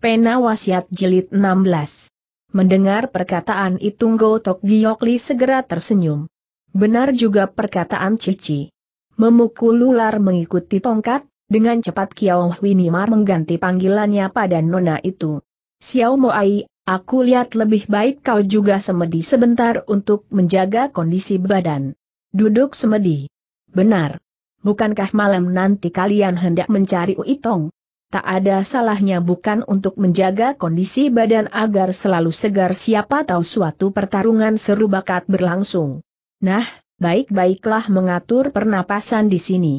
Pena Wasiat Jilid 16. Mendengar perkataan itu Gotok Giokli segera tersenyum. Benar juga perkataan Cici. Memukul ular mengikuti tongkat, dengan cepat Kiao Winimar mengganti panggilannya pada nona itu. Xiao Moai, aku lihat lebih baik kau juga semedi sebentar untuk menjaga kondisi badan. Duduk semedi. Benar. Bukankah malam nanti kalian hendak mencari Uitong? Tak ada salahnya bukan untuk menjaga kondisi badan agar selalu segar siapa tahu suatu pertarungan seru bakat berlangsung. Nah, baik-baiklah mengatur pernapasan di sini.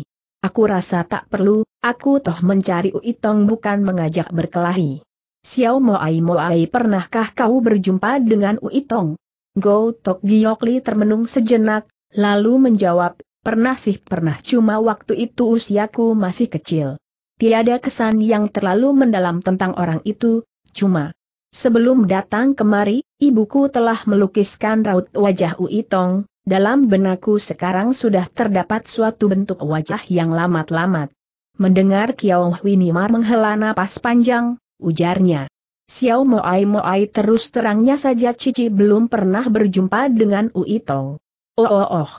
Aku rasa tak perlu, aku toh mencari Uitong bukan mengajak berkelahi. Xiao Moai Moai pernahkah kau berjumpa dengan Uitong? Go Tok Giokli termenung sejenak, lalu menjawab, pernah sih pernah cuma waktu itu usiaku masih kecil. Tiada kesan yang terlalu mendalam tentang orang itu, cuma sebelum datang kemari, ibuku telah melukiskan raut wajah Uitong, dalam benakku sekarang sudah terdapat suatu bentuk wajah yang lamat-lamat. Mendengar Kiao Winimar menghela napas panjang, ujarnya. Xiao Moai Moai terus terangnya saja Cici belum pernah berjumpa dengan Uitong. Oh oh oh,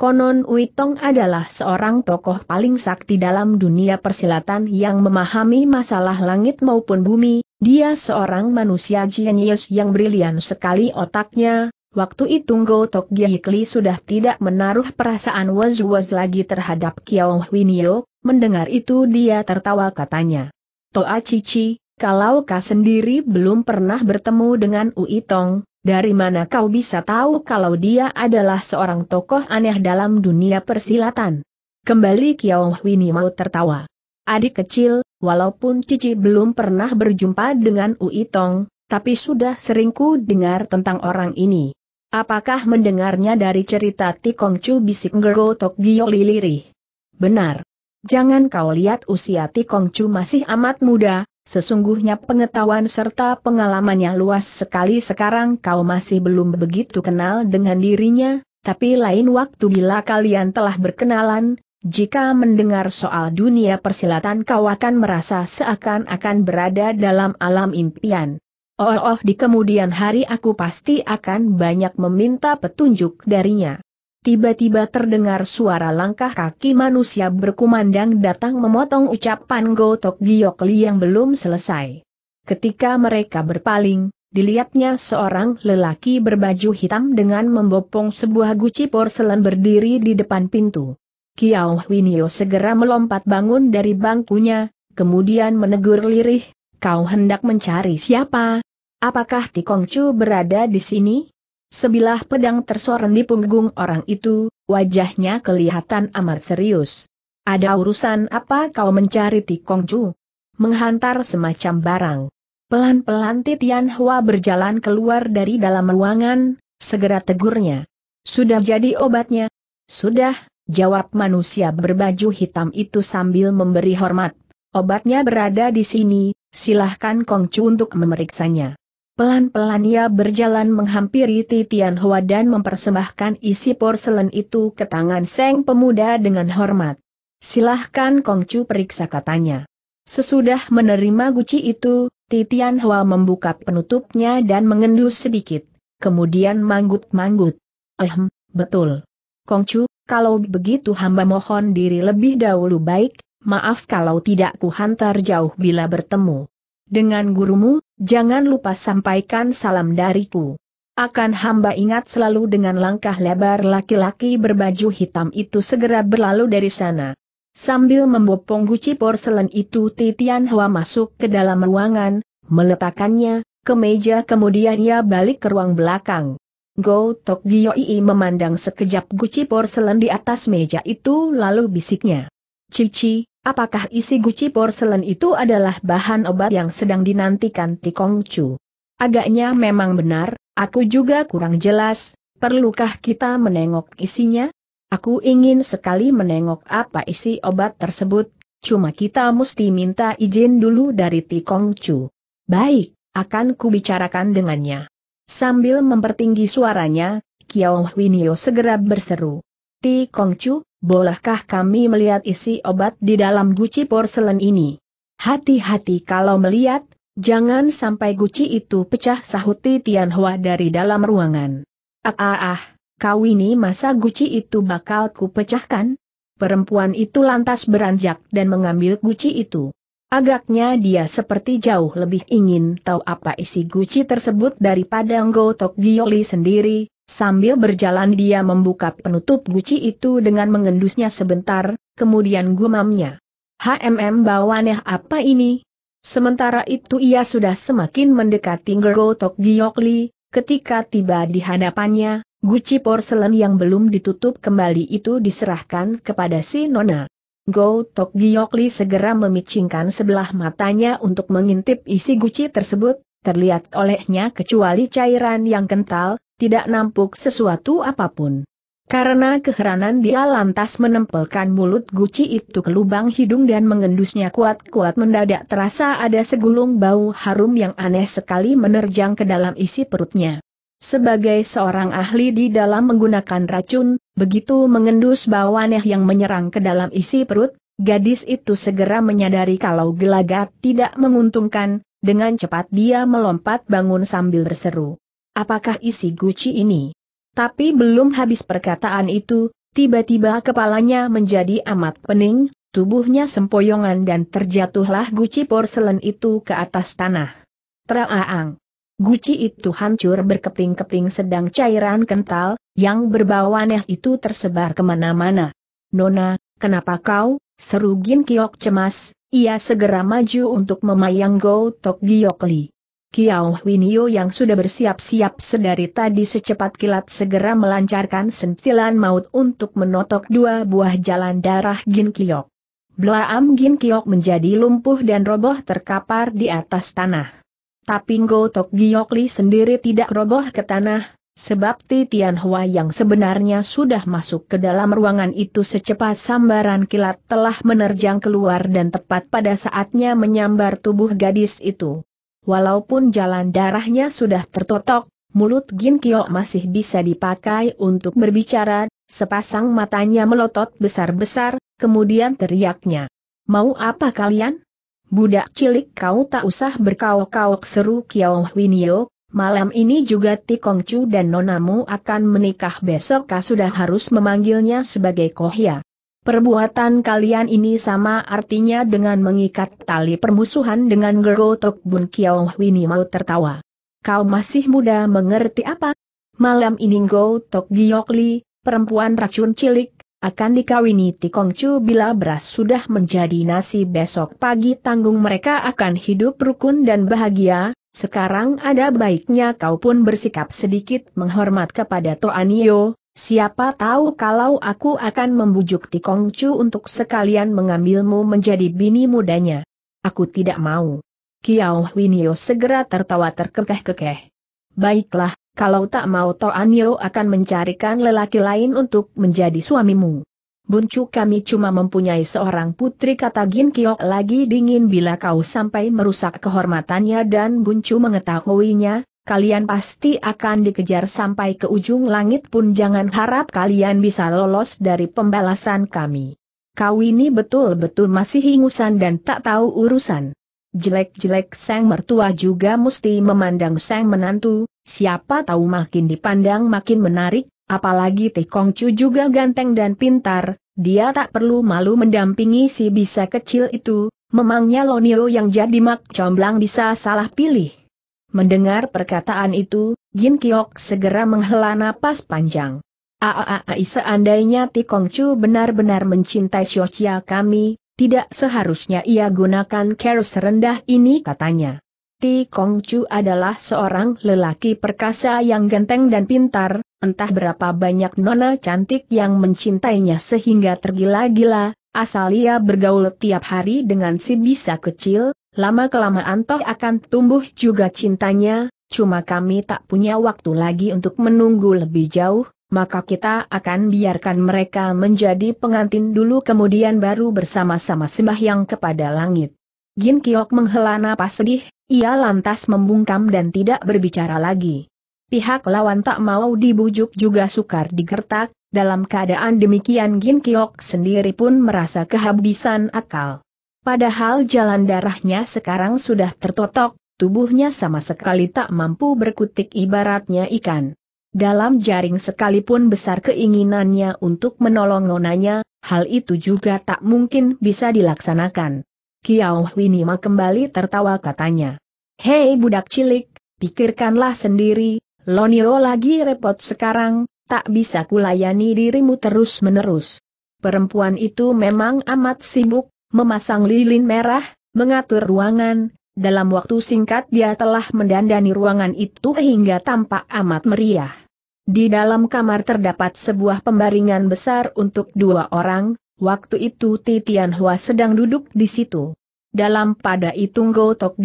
Konon Uitong adalah seorang tokoh paling sakti dalam dunia persilatan yang memahami masalah langit maupun bumi, dia seorang manusia jenius yang brilian sekali otaknya, waktu itu Ngo Tok Giekli sudah tidak menaruh perasaan was-was lagi terhadap Kiao Winio, mendengar itu dia tertawa katanya. Toa Cici, kalau kau sendiri belum pernah bertemu dengan Uitong, dari mana kau bisa tahu kalau dia adalah seorang tokoh aneh dalam dunia persilatan? Kembali Kiao Hwini mau tertawa. Adik kecil, walaupun Cici belum pernah berjumpa dengan Ui Tong, tapi sudah seringku dengar tentang orang ini. Apakah mendengarnya dari cerita Tikong Chu bisik Ngergo Tok Gio Liliri? Benar. Jangan kau lihat usia Tikong Chu masih amat muda, Sesungguhnya pengetahuan serta pengalamannya luas sekali sekarang kau masih belum begitu kenal dengan dirinya, tapi lain waktu bila kalian telah berkenalan, jika mendengar soal dunia persilatan kau akan merasa seakan-akan berada dalam alam impian. Oh, oh di kemudian hari aku pasti akan banyak meminta petunjuk darinya. Tiba-tiba terdengar suara langkah kaki manusia berkumandang datang memotong ucapan Gotok Giokli yang belum selesai. Ketika mereka berpaling, dilihatnya seorang lelaki berbaju hitam dengan membopong sebuah guci porselen berdiri di depan pintu. Kiao Winio segera melompat bangun dari bangkunya, kemudian menegur lirih, kau hendak mencari siapa? Apakah Tikongcu berada di sini? Sebilah pedang tersorot di punggung orang itu, wajahnya kelihatan amat serius. Ada urusan apa kau mencari Tikong Chu? Menghantar semacam barang. Pelan-pelan Titian Hua berjalan keluar dari dalam ruangan, segera tegurnya. Sudah jadi obatnya? Sudah, jawab manusia berbaju hitam itu sambil memberi hormat. Obatnya berada di sini, silahkan Kong Chu untuk memeriksanya. Pelan-pelan ia berjalan menghampiri Titian Hua dan mempersembahkan isi porselen itu ke tangan Seng Pemuda dengan hormat. Silahkan Kongcu periksa katanya. Sesudah menerima guci itu, Titian Hua membuka penutupnya dan mengendus sedikit. Kemudian manggut-manggut. Ehm, betul. Kongcu, kalau begitu hamba mohon diri lebih dahulu baik, maaf kalau tidak kuhantar jauh bila bertemu. Dengan gurumu, Jangan lupa sampaikan salam dariku. Akan hamba ingat selalu dengan langkah lebar laki-laki berbaju hitam itu segera berlalu dari sana. Sambil membopong guci porselen itu Titian Hua masuk ke dalam ruangan, meletakkannya, ke meja kemudian ia balik ke ruang belakang. Go Tok Gioi memandang sekejap guci porselen di atas meja itu lalu bisiknya. Cici, Apakah isi guci porselen itu adalah bahan obat yang sedang dinantikan Tikong Chu? Agaknya memang benar, aku juga kurang jelas, perlukah kita menengok isinya? Aku ingin sekali menengok apa isi obat tersebut, cuma kita mesti minta izin dulu dari Tikong Chu. Baik, akan kubicarakan dengannya. Sambil mempertinggi suaranya, Kiao Winio segera berseru. Ti Kongcu, bolehkah kami melihat isi obat di dalam guci porselen ini? Hati-hati kalau melihat, jangan sampai guci itu pecah sahuti Tianhua dari dalam ruangan. Ah ah ah, kau ini masa guci itu bakal ku pecahkan? Perempuan itu lantas beranjak dan mengambil guci itu. Agaknya dia seperti jauh lebih ingin tahu apa isi guci tersebut daripada Ngo Tok Gioli sendiri, Sambil berjalan dia membuka penutup guci itu dengan mengendusnya sebentar, kemudian gumamnya. HMM bawaneh apa ini? Sementara itu ia sudah semakin mendekati Ngergotok Giyokli, ketika tiba di hadapannya, guci porselen yang belum ditutup kembali itu diserahkan kepada si Nona. Gotok Giyokli segera memicingkan sebelah matanya untuk mengintip isi guci tersebut, terlihat olehnya kecuali cairan yang kental, tidak nampuk sesuatu apapun. Karena keheranan dia lantas menempelkan mulut guci itu ke lubang hidung dan mengendusnya kuat-kuat mendadak terasa ada segulung bau harum yang aneh sekali menerjang ke dalam isi perutnya. Sebagai seorang ahli di dalam menggunakan racun, begitu mengendus bau aneh yang menyerang ke dalam isi perut, gadis itu segera menyadari kalau gelagat tidak menguntungkan, dengan cepat dia melompat bangun sambil berseru apakah isi guci ini? Tapi belum habis perkataan itu, tiba-tiba kepalanya menjadi amat pening, tubuhnya sempoyongan dan terjatuhlah guci porselen itu ke atas tanah. Traaang. Guci itu hancur berkeping-keping sedang cairan kental, yang berbau aneh itu tersebar kemana-mana. Nona, kenapa kau, seru Gin Kiok cemas, ia segera maju untuk memayang Go Tok Giokli. Kiao Winio yang sudah bersiap-siap sedari tadi secepat kilat segera melancarkan sentilan maut untuk menotok dua buah jalan darah Gin Kiok. Blaam Gin Kiok menjadi lumpuh dan roboh terkapar di atas tanah. Tapi Ngotok Giokli sendiri tidak roboh ke tanah, sebab Titian Hua yang sebenarnya sudah masuk ke dalam ruangan itu secepat sambaran kilat telah menerjang keluar dan tepat pada saatnya menyambar tubuh gadis itu. Walaupun jalan darahnya sudah tertotok, mulut Gin Kiok masih bisa dipakai untuk berbicara, sepasang matanya melotot besar-besar, kemudian teriaknya. Mau apa kalian? Budak cilik kau tak usah berkauk-kauk seru Kiao Winio, malam ini juga Tikongcu dan nonamu akan menikah besok kau sudah harus memanggilnya sebagai Kohya. Perbuatan kalian ini sama artinya dengan mengikat tali permusuhan dengan Gergo Tok Bun Kiao Wini mau tertawa. Kau masih muda mengerti apa? Malam ini Go Tok Giok perempuan racun cilik, akan dikawini Tikong Chu bila beras sudah menjadi nasi besok pagi tanggung mereka akan hidup rukun dan bahagia, sekarang ada baiknya kau pun bersikap sedikit menghormat kepada Toanio, Siapa tahu kalau aku akan membujuk Tikong Chu untuk sekalian mengambilmu menjadi bini mudanya. Aku tidak mau. Kiao Winio segera tertawa terkekeh-kekeh. Baiklah, kalau tak mau Toanyo akan mencarikan lelaki lain untuk menjadi suamimu. Buncu kami cuma mempunyai seorang putri kata Gin Kiok lagi dingin bila kau sampai merusak kehormatannya dan Buncu mengetahuinya, kalian pasti akan dikejar sampai ke ujung langit pun jangan harap kalian bisa lolos dari pembalasan kami. Kau ini betul-betul masih ingusan dan tak tahu urusan. Jelek-jelek sang mertua juga mesti memandang sang menantu, siapa tahu makin dipandang makin menarik, apalagi Teh Chu juga ganteng dan pintar, dia tak perlu malu mendampingi si bisa kecil itu, memangnya Lonio yang jadi mak comblang bisa salah pilih. Mendengar perkataan itu, Gin Kiok segera menghela napas panjang. Aaai seandainya Tikong Chu benar-benar mencintai Xiochia kami, tidak seharusnya ia gunakan care serendah ini katanya. Ti Kong Chu adalah seorang lelaki perkasa yang genteng dan pintar, entah berapa banyak nona cantik yang mencintainya sehingga tergila-gila, asal ia bergaul tiap hari dengan si bisa kecil, Lama-kelamaan toh akan tumbuh juga cintanya, cuma kami tak punya waktu lagi untuk menunggu lebih jauh, maka kita akan biarkan mereka menjadi pengantin dulu kemudian baru bersama-sama sembahyang kepada langit. Gin Kiok menghela napas sedih, ia lantas membungkam dan tidak berbicara lagi. Pihak lawan tak mau dibujuk juga sukar digertak, dalam keadaan demikian Gin Kiok sendiri pun merasa kehabisan akal. Padahal jalan darahnya sekarang sudah tertotok, tubuhnya sama sekali tak mampu berkutik ibaratnya ikan. Dalam jaring sekalipun besar keinginannya untuk menolong nonanya, hal itu juga tak mungkin bisa dilaksanakan. Kiao Winima kembali tertawa katanya. Hei budak cilik, pikirkanlah sendiri, Lonio lagi repot sekarang, tak bisa kulayani dirimu terus-menerus. Perempuan itu memang amat sibuk, memasang lilin merah, mengatur ruangan, dalam waktu singkat dia telah mendandani ruangan itu hingga tampak amat meriah. Di dalam kamar terdapat sebuah pembaringan besar untuk dua orang, waktu itu Titian Hua sedang duduk di situ. Dalam pada itu Go Tok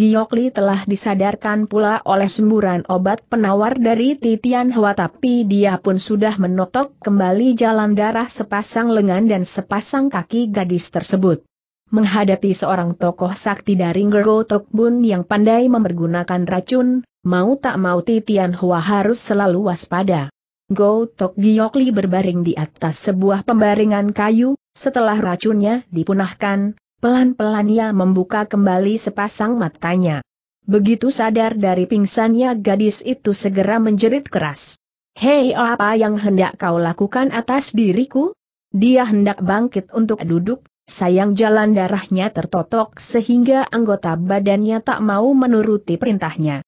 telah disadarkan pula oleh semburan obat penawar dari Titian Hua tapi dia pun sudah menotok kembali jalan darah sepasang lengan dan sepasang kaki gadis tersebut menghadapi seorang tokoh sakti dari Ngergo Tokbun yang pandai mempergunakan racun, mau tak mau Titian Hua harus selalu waspada. Go Tok Giokli berbaring di atas sebuah pembaringan kayu, setelah racunnya dipunahkan, pelan-pelan ia membuka kembali sepasang matanya. Begitu sadar dari pingsannya gadis itu segera menjerit keras. Hei apa yang hendak kau lakukan atas diriku? Dia hendak bangkit untuk duduk, Sayang jalan darahnya tertotok sehingga anggota badannya tak mau menuruti perintahnya.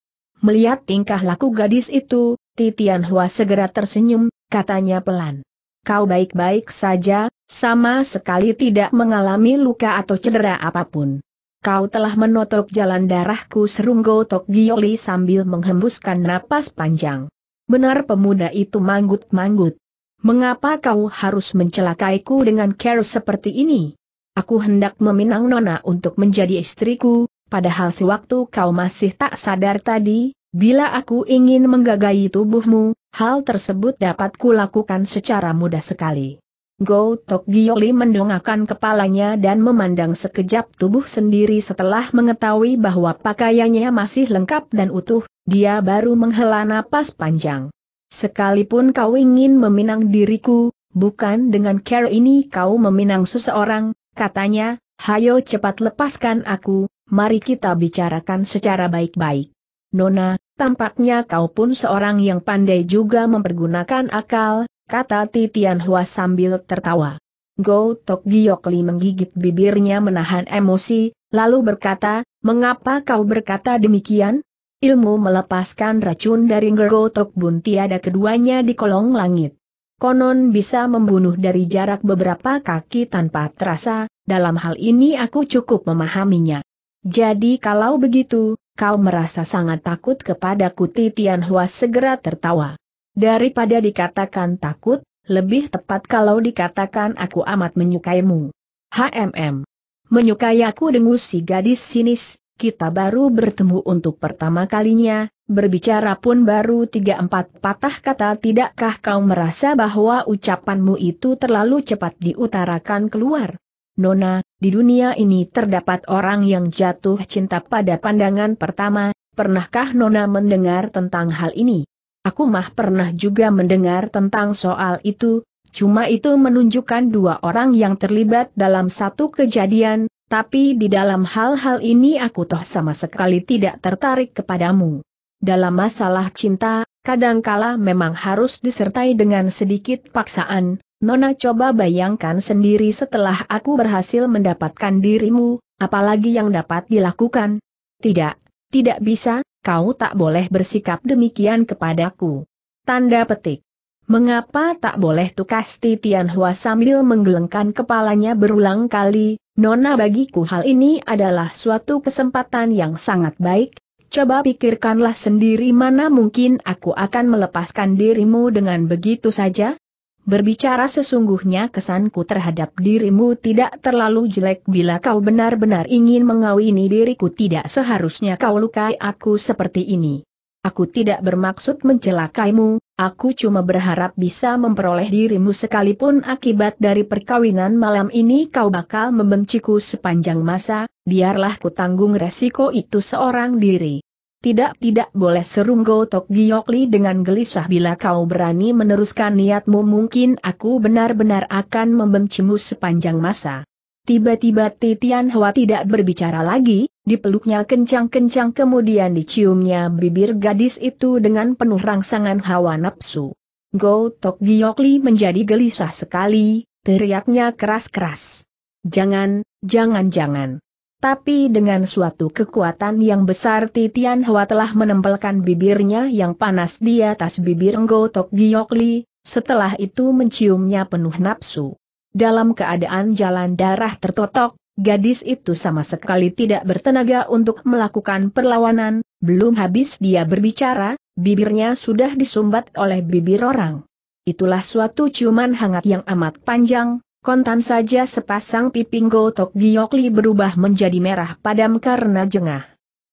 Melihat tingkah laku gadis itu, Titian Hua segera tersenyum, katanya pelan. Kau baik-baik saja, sama sekali tidak mengalami luka atau cedera apapun. Kau telah menotok jalan darahku serunggo Tok Gioli sambil menghembuskan napas panjang. Benar pemuda itu manggut-manggut. Mengapa kau harus mencelakaiku dengan care seperti ini? Aku hendak meminang Nona untuk menjadi istriku, padahal sewaktu kau masih tak sadar tadi, bila aku ingin menggagai tubuhmu, hal tersebut dapat kulakukan secara mudah sekali. Go Tok Gioli mendongakkan kepalanya dan memandang sekejap tubuh sendiri setelah mengetahui bahwa pakaiannya masih lengkap dan utuh, dia baru menghela napas panjang. Sekalipun kau ingin meminang diriku, bukan dengan care ini kau meminang seseorang, katanya, hayo cepat lepaskan aku, mari kita bicarakan secara baik-baik. Nona, tampaknya kau pun seorang yang pandai juga mempergunakan akal, kata Titian Hua sambil tertawa. Go Tok Giokli menggigit bibirnya menahan emosi, lalu berkata, mengapa kau berkata demikian? Ilmu melepaskan racun dari Go Tok Bun tiada keduanya di kolong langit konon bisa membunuh dari jarak beberapa kaki tanpa terasa, dalam hal ini aku cukup memahaminya. Jadi kalau begitu, kau merasa sangat takut kepadaku Titian Hua segera tertawa. Daripada dikatakan takut, lebih tepat kalau dikatakan aku amat menyukaimu. HMM. Menyukai aku dengus si gadis sinis, kita baru bertemu untuk pertama kalinya, berbicara pun baru tiga empat patah kata tidakkah kau merasa bahwa ucapanmu itu terlalu cepat diutarakan keluar? Nona, di dunia ini terdapat orang yang jatuh cinta pada pandangan pertama, pernahkah Nona mendengar tentang hal ini? Aku mah pernah juga mendengar tentang soal itu, cuma itu menunjukkan dua orang yang terlibat dalam satu kejadian, tapi di dalam hal-hal ini aku toh sama sekali tidak tertarik kepadamu. Dalam masalah cinta, kadangkala memang harus disertai dengan sedikit paksaan, Nona coba bayangkan sendiri setelah aku berhasil mendapatkan dirimu, apalagi yang dapat dilakukan. Tidak, tidak bisa, kau tak boleh bersikap demikian kepadaku. Tanda petik. Mengapa tak boleh tukas Titian Hua sambil menggelengkan kepalanya berulang kali, Nona bagiku hal ini adalah suatu kesempatan yang sangat baik, Coba pikirkanlah sendiri mana mungkin aku akan melepaskan dirimu dengan begitu saja? Berbicara sesungguhnya kesanku terhadap dirimu tidak terlalu jelek bila kau benar-benar ingin mengawini diriku tidak seharusnya kau lukai aku seperti ini. Aku tidak bermaksud mencelakaimu, aku cuma berharap bisa memperoleh dirimu sekalipun akibat dari perkawinan malam ini kau bakal membenciku sepanjang masa, biarlah ku tanggung resiko itu seorang diri. Tidak, tidak boleh serunggo Tok Giokli dengan gelisah bila kau berani meneruskan niatmu mungkin aku benar-benar akan membencimu sepanjang masa. Tiba-tiba Titian Hwa tidak berbicara lagi, dipeluknya kencang-kencang kemudian diciumnya bibir gadis itu dengan penuh rangsangan hawa nafsu. Go Tok Giokli menjadi gelisah sekali, teriaknya keras-keras. Jangan, jangan-jangan. Tapi dengan suatu kekuatan yang besar Titian Hua telah menempelkan bibirnya yang panas di atas bibir Tok Giokli, setelah itu menciumnya penuh nafsu. Dalam keadaan jalan darah tertotok, gadis itu sama sekali tidak bertenaga untuk melakukan perlawanan, belum habis dia berbicara, bibirnya sudah disumbat oleh bibir orang. Itulah suatu ciuman hangat yang amat panjang, Kontan saja sepasang piping gotok Giokli berubah menjadi merah padam karena jengah.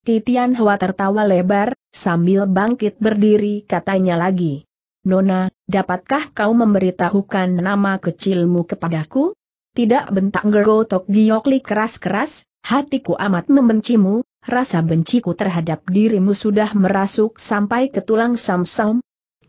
Titian Hua tertawa lebar, sambil bangkit berdiri katanya lagi. Nona, dapatkah kau memberitahukan nama kecilmu kepadaku? Tidak bentak gotok Giokli keras-keras, hatiku amat membencimu, rasa benciku terhadap dirimu sudah merasuk sampai ke tulang samsam,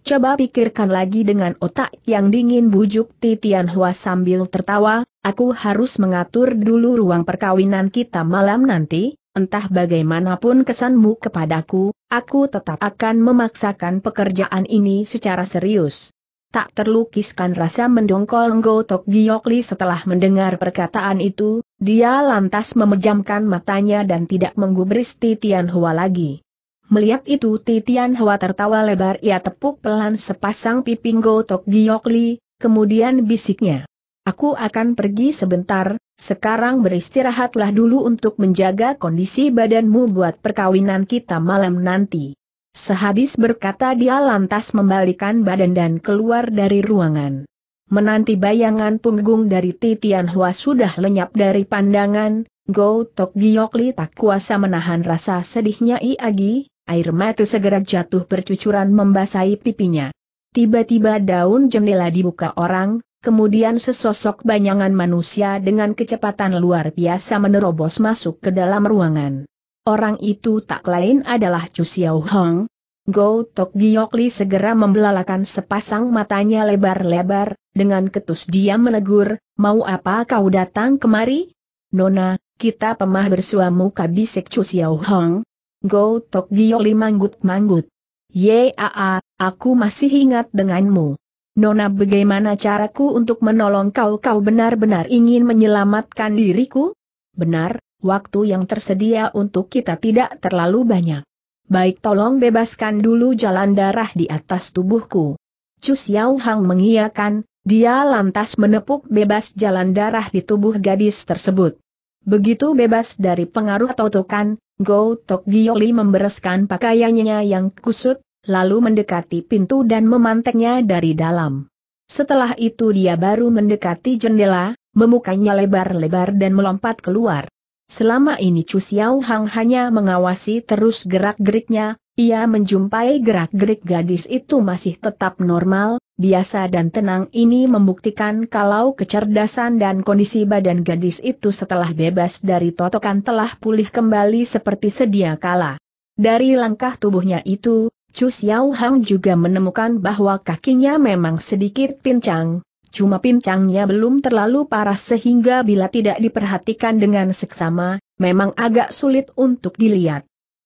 Coba pikirkan lagi dengan otak yang dingin bujuk Titian Hua sambil tertawa, aku harus mengatur dulu ruang perkawinan kita malam nanti, entah bagaimanapun kesanmu kepadaku, aku tetap akan memaksakan pekerjaan ini secara serius. Tak terlukiskan rasa mendongkol Nggotok Giokli setelah mendengar perkataan itu, dia lantas memejamkan matanya dan tidak menggubris Titian Hua lagi. Melihat itu Titian Hwa tertawa lebar ia tepuk pelan sepasang piping gotok Giokli, kemudian bisiknya. Aku akan pergi sebentar, sekarang beristirahatlah dulu untuk menjaga kondisi badanmu buat perkawinan kita malam nanti. Sehabis berkata dia lantas membalikan badan dan keluar dari ruangan. Menanti bayangan punggung dari Titian Hwa sudah lenyap dari pandangan, Go Tok Giokli tak kuasa menahan rasa sedihnya Iagi, Air mata segera jatuh bercucuran membasahi pipinya. Tiba-tiba daun jendela dibuka orang, kemudian sesosok bayangan manusia dengan kecepatan luar biasa menerobos masuk ke dalam ruangan. Orang itu tak lain adalah Chu Xiao Hong. Go Tok Giokli segera membelalakan sepasang matanya lebar-lebar, dengan ketus dia menegur, mau apa kau datang kemari? Nona, kita pemah bersuamu muka bisik Chu Xiao Hong, Go Tok Gioli manggut-manggut. Yaa, aku masih ingat denganmu. Nona bagaimana caraku untuk menolong kau kau benar-benar ingin menyelamatkan diriku? Benar, waktu yang tersedia untuk kita tidak terlalu banyak. Baik tolong bebaskan dulu jalan darah di atas tubuhku. Chu Xiao Hang mengiyakan, dia lantas menepuk bebas jalan darah di tubuh gadis tersebut. Begitu bebas dari pengaruh totokan, Go Tok Gioli membereskan pakaiannya yang kusut, lalu mendekati pintu dan memanteknya dari dalam. Setelah itu dia baru mendekati jendela, memukanya lebar-lebar dan melompat keluar. Selama ini Chu Xiao Hang hanya mengawasi terus gerak-geriknya, ia menjumpai gerak-gerik gadis itu masih tetap normal, biasa dan tenang ini membuktikan kalau kecerdasan dan kondisi badan gadis itu setelah bebas dari totokan telah pulih kembali seperti sedia kala. Dari langkah tubuhnya itu, Chu Xiao Hang juga menemukan bahwa kakinya memang sedikit pincang, cuma pincangnya belum terlalu parah sehingga bila tidak diperhatikan dengan seksama, memang agak sulit untuk dilihat.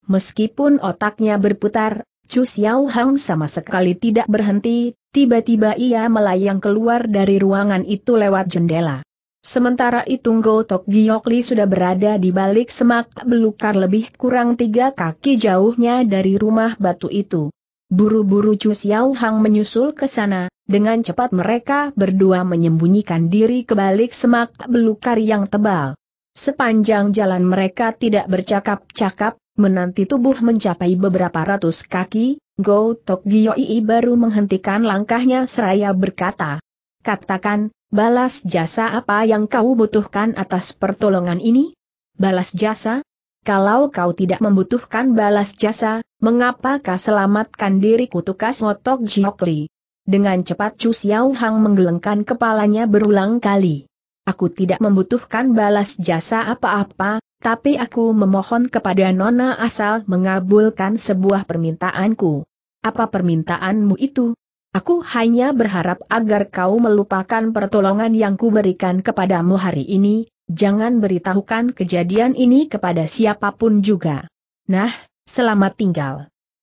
Meskipun otaknya berputar, Chu Xiao Hang sama sekali tidak berhenti, tiba-tiba ia melayang keluar dari ruangan itu lewat jendela. Sementara itu Go Tok Giokli sudah berada di balik semak belukar lebih kurang tiga kaki jauhnya dari rumah batu itu. Buru-buru Chu Xiao Hang menyusul ke sana, dengan cepat mereka berdua menyembunyikan diri ke balik semak belukar yang tebal. Sepanjang jalan mereka tidak bercakap-cakap, Menanti tubuh mencapai beberapa ratus kaki, Go Tok Gioi baru menghentikan langkahnya seraya berkata. Katakan, balas jasa apa yang kau butuhkan atas pertolongan ini? Balas jasa? Kalau kau tidak membutuhkan balas jasa, mengapa kau selamatkan diri kutukas ngotok Jiokli? Dengan cepat Chu Xiao Hang menggelengkan kepalanya berulang kali. Aku tidak membutuhkan balas jasa apa-apa, tapi aku memohon kepada Nona asal mengabulkan sebuah permintaanku. Apa permintaanmu itu? Aku hanya berharap agar kau melupakan pertolongan yang kuberikan kepadamu hari ini, jangan beritahukan kejadian ini kepada siapapun juga. Nah, selamat tinggal.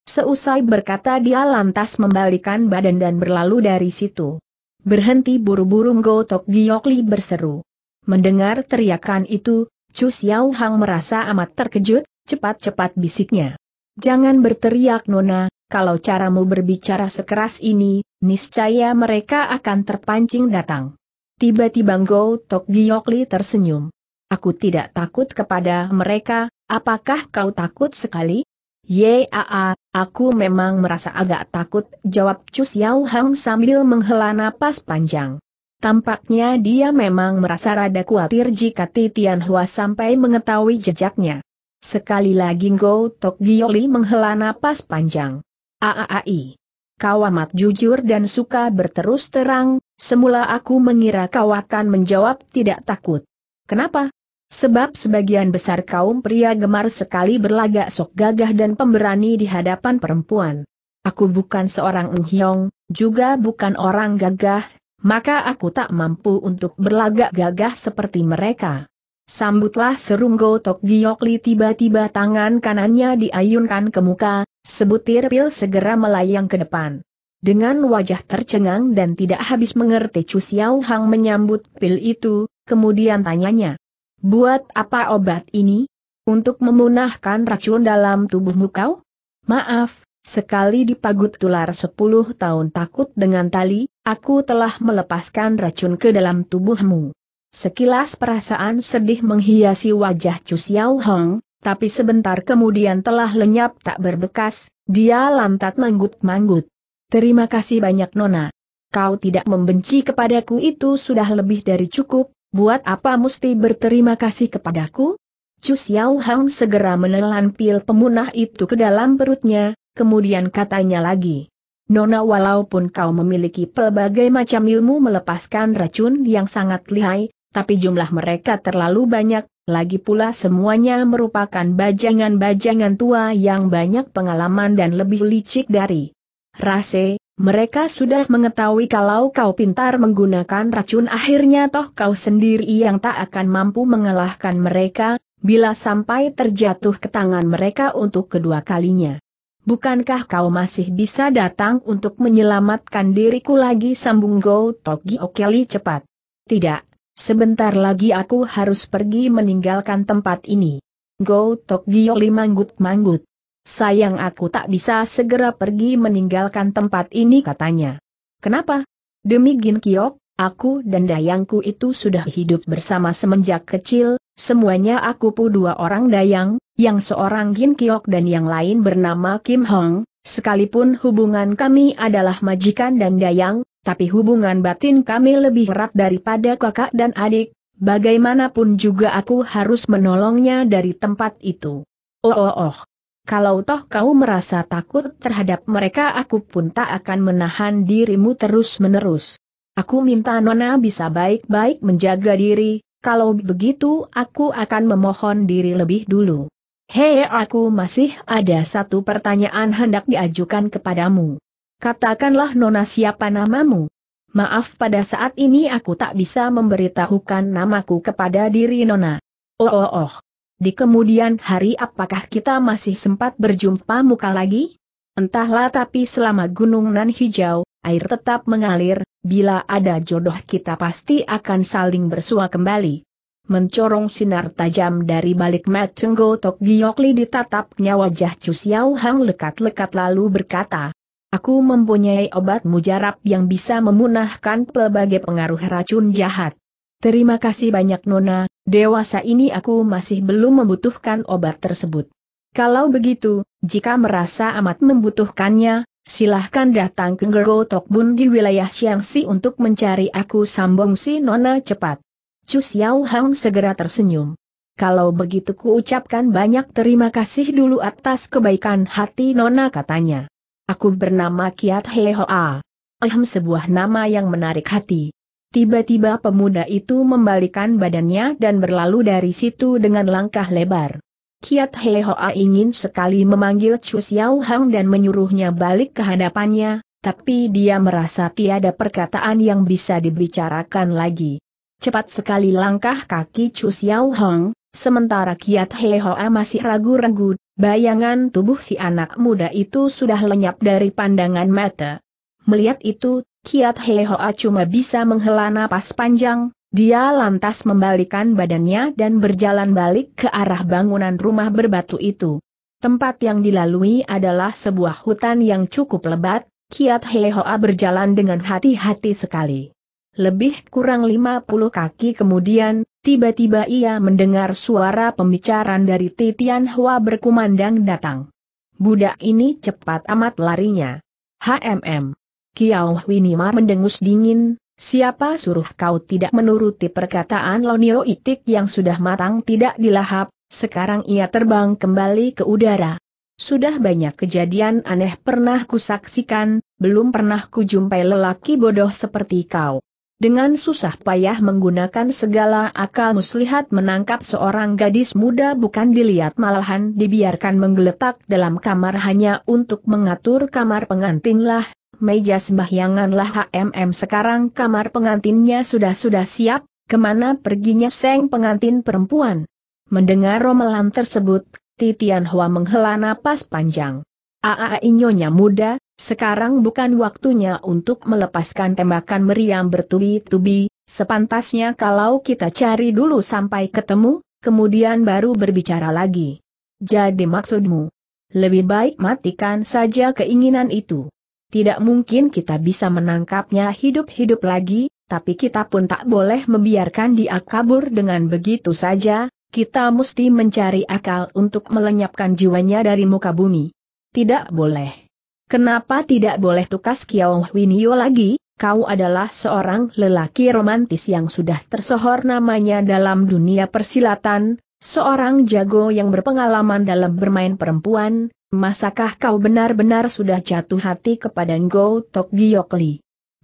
Seusai berkata dia lantas membalikan badan dan berlalu dari situ. Berhenti buru-buru Gotok Giokli berseru. Mendengar teriakan itu, Chu Xiao Hang merasa amat terkejut, cepat-cepat bisiknya. Jangan berteriak Nona, kalau caramu berbicara sekeras ini, niscaya mereka akan terpancing datang. Tiba-tiba Go Tok Giokli tersenyum. Aku tidak takut kepada mereka, apakah kau takut sekali? Yaa, aku memang merasa agak takut, jawab Chu Xiao Hang sambil menghela napas panjang. Tampaknya dia memang merasa rada khawatir jika Titian Hua sampai mengetahui jejaknya. Sekali lagi Go Tok Gioli menghela napas panjang. Aaai. Kau amat jujur dan suka berterus terang, semula aku mengira kau akan menjawab tidak takut. Kenapa? Sebab sebagian besar kaum pria gemar sekali berlagak sok gagah dan pemberani di hadapan perempuan. Aku bukan seorang enghyong, juga bukan orang gagah, maka aku tak mampu untuk berlagak gagah seperti mereka. Sambutlah serunggo Tok Giokli tiba-tiba tangan kanannya diayunkan ke muka, sebutir pil segera melayang ke depan. Dengan wajah tercengang dan tidak habis mengerti Chu Xiao Hang menyambut pil itu, kemudian tanyanya. Buat apa obat ini? Untuk memunahkan racun dalam tubuhmu kau? Maaf, Sekali dipagut tular sepuluh tahun takut dengan tali, aku telah melepaskan racun ke dalam tubuhmu. Sekilas perasaan sedih menghiasi wajah Chu Xiao Hong, tapi sebentar kemudian telah lenyap tak berbekas, dia lantat manggut-manggut. Terima kasih banyak Nona. Kau tidak membenci kepadaku itu sudah lebih dari cukup, buat apa mesti berterima kasih kepadaku? Chu Xiao Hong segera menelan pil pemunah itu ke dalam perutnya, kemudian katanya lagi. Nona walaupun kau memiliki pelbagai macam ilmu melepaskan racun yang sangat lihai, tapi jumlah mereka terlalu banyak, lagi pula semuanya merupakan bajangan-bajangan tua yang banyak pengalaman dan lebih licik dari Rase, mereka sudah mengetahui kalau kau pintar menggunakan racun akhirnya toh kau sendiri yang tak akan mampu mengalahkan mereka, bila sampai terjatuh ke tangan mereka untuk kedua kalinya. Bukankah kau masih bisa datang untuk menyelamatkan diriku lagi sambung Go Togi Okeli cepat? Tidak, sebentar lagi aku harus pergi meninggalkan tempat ini. Go Togi Okeli manggut-manggut. Sayang aku tak bisa segera pergi meninggalkan tempat ini katanya. Kenapa? Demi Gin Kiok, Aku dan dayangku itu sudah hidup bersama semenjak kecil, semuanya aku pu dua orang dayang, yang seorang Gin Kiok dan yang lain bernama Kim Hong, sekalipun hubungan kami adalah majikan dan dayang, tapi hubungan batin kami lebih erat daripada kakak dan adik, bagaimanapun juga aku harus menolongnya dari tempat itu. Oh oh oh. Kalau toh kau merasa takut terhadap mereka aku pun tak akan menahan dirimu terus-menerus. Aku minta Nona bisa baik-baik menjaga diri, kalau begitu aku akan memohon diri lebih dulu. Hei aku masih ada satu pertanyaan hendak diajukan kepadamu. Katakanlah Nona siapa namamu? Maaf pada saat ini aku tak bisa memberitahukan namaku kepada diri Nona. Oh oh oh. Di kemudian hari apakah kita masih sempat berjumpa muka lagi? Entahlah tapi selama gunung nan hijau, air tetap mengalir, Bila ada jodoh kita pasti akan saling bersua kembali. Mencorong sinar tajam dari balik Matunggo Tok Giokli ditatapnya wajah Chu Xiao Hang lekat-lekat lalu berkata, Aku mempunyai obat mujarab yang bisa memunahkan pelbagai pengaruh racun jahat. Terima kasih banyak Nona, dewasa ini aku masih belum membutuhkan obat tersebut. Kalau begitu, jika merasa amat membutuhkannya, Silahkan datang ke Gergo Tokbun di wilayah Xiangxi untuk mencari aku sambung si Nona cepat. Chu Xiao Hang segera tersenyum. Kalau begitu ku ucapkan banyak terima kasih dulu atas kebaikan hati Nona katanya. Aku bernama Kiat He Hoa. Ehem sebuah nama yang menarik hati. Tiba-tiba pemuda itu membalikan badannya dan berlalu dari situ dengan langkah lebar. Kiat Hehoa ingin sekali memanggil Chu Xiao Hang dan menyuruhnya balik ke hadapannya, tapi dia merasa tiada perkataan yang bisa dibicarakan lagi. Cepat sekali langkah kaki Chu Xiao Hang, sementara Kiat Hehoa masih ragu-ragu, bayangan tubuh si anak muda itu sudah lenyap dari pandangan mata. Melihat itu, Kiat Hehoa cuma bisa menghela napas panjang, dia lantas membalikan badannya dan berjalan balik ke arah bangunan rumah berbatu itu. Tempat yang dilalui adalah sebuah hutan yang cukup lebat, Kiat Hehoa berjalan dengan hati-hati sekali. Lebih kurang 50 kaki kemudian, tiba-tiba ia mendengar suara pembicaraan dari Titian Hua berkumandang datang. Budak ini cepat amat larinya. HMM. Kiao Winimar mendengus dingin, Siapa suruh kau tidak menuruti perkataan Lonio Itik yang sudah matang tidak dilahap, sekarang ia terbang kembali ke udara. Sudah banyak kejadian aneh pernah kusaksikan, belum pernah kujumpai lelaki bodoh seperti kau. Dengan susah payah menggunakan segala akal muslihat menangkap seorang gadis muda bukan dilihat malahan dibiarkan menggeletak dalam kamar hanya untuk mengatur kamar pengantinlah meja sembahyanganlah HMM sekarang kamar pengantinnya sudah-sudah siap, kemana perginya seng pengantin perempuan. Mendengar romelan tersebut, Titian Hua menghela napas panjang. Aa inyonya muda, sekarang bukan waktunya untuk melepaskan tembakan meriam bertubi-tubi, sepantasnya kalau kita cari dulu sampai ketemu, kemudian baru berbicara lagi. Jadi maksudmu, lebih baik matikan saja keinginan itu. Tidak mungkin kita bisa menangkapnya hidup-hidup lagi, tapi kita pun tak boleh membiarkan dia kabur dengan begitu saja, kita mesti mencari akal untuk melenyapkan jiwanya dari muka bumi. Tidak boleh. Kenapa tidak boleh tukas Kiao Winio lagi? Kau adalah seorang lelaki romantis yang sudah tersohor namanya dalam dunia persilatan, seorang jago yang berpengalaman dalam bermain perempuan, Masakah kau benar-benar sudah jatuh hati kepada Ngo Tok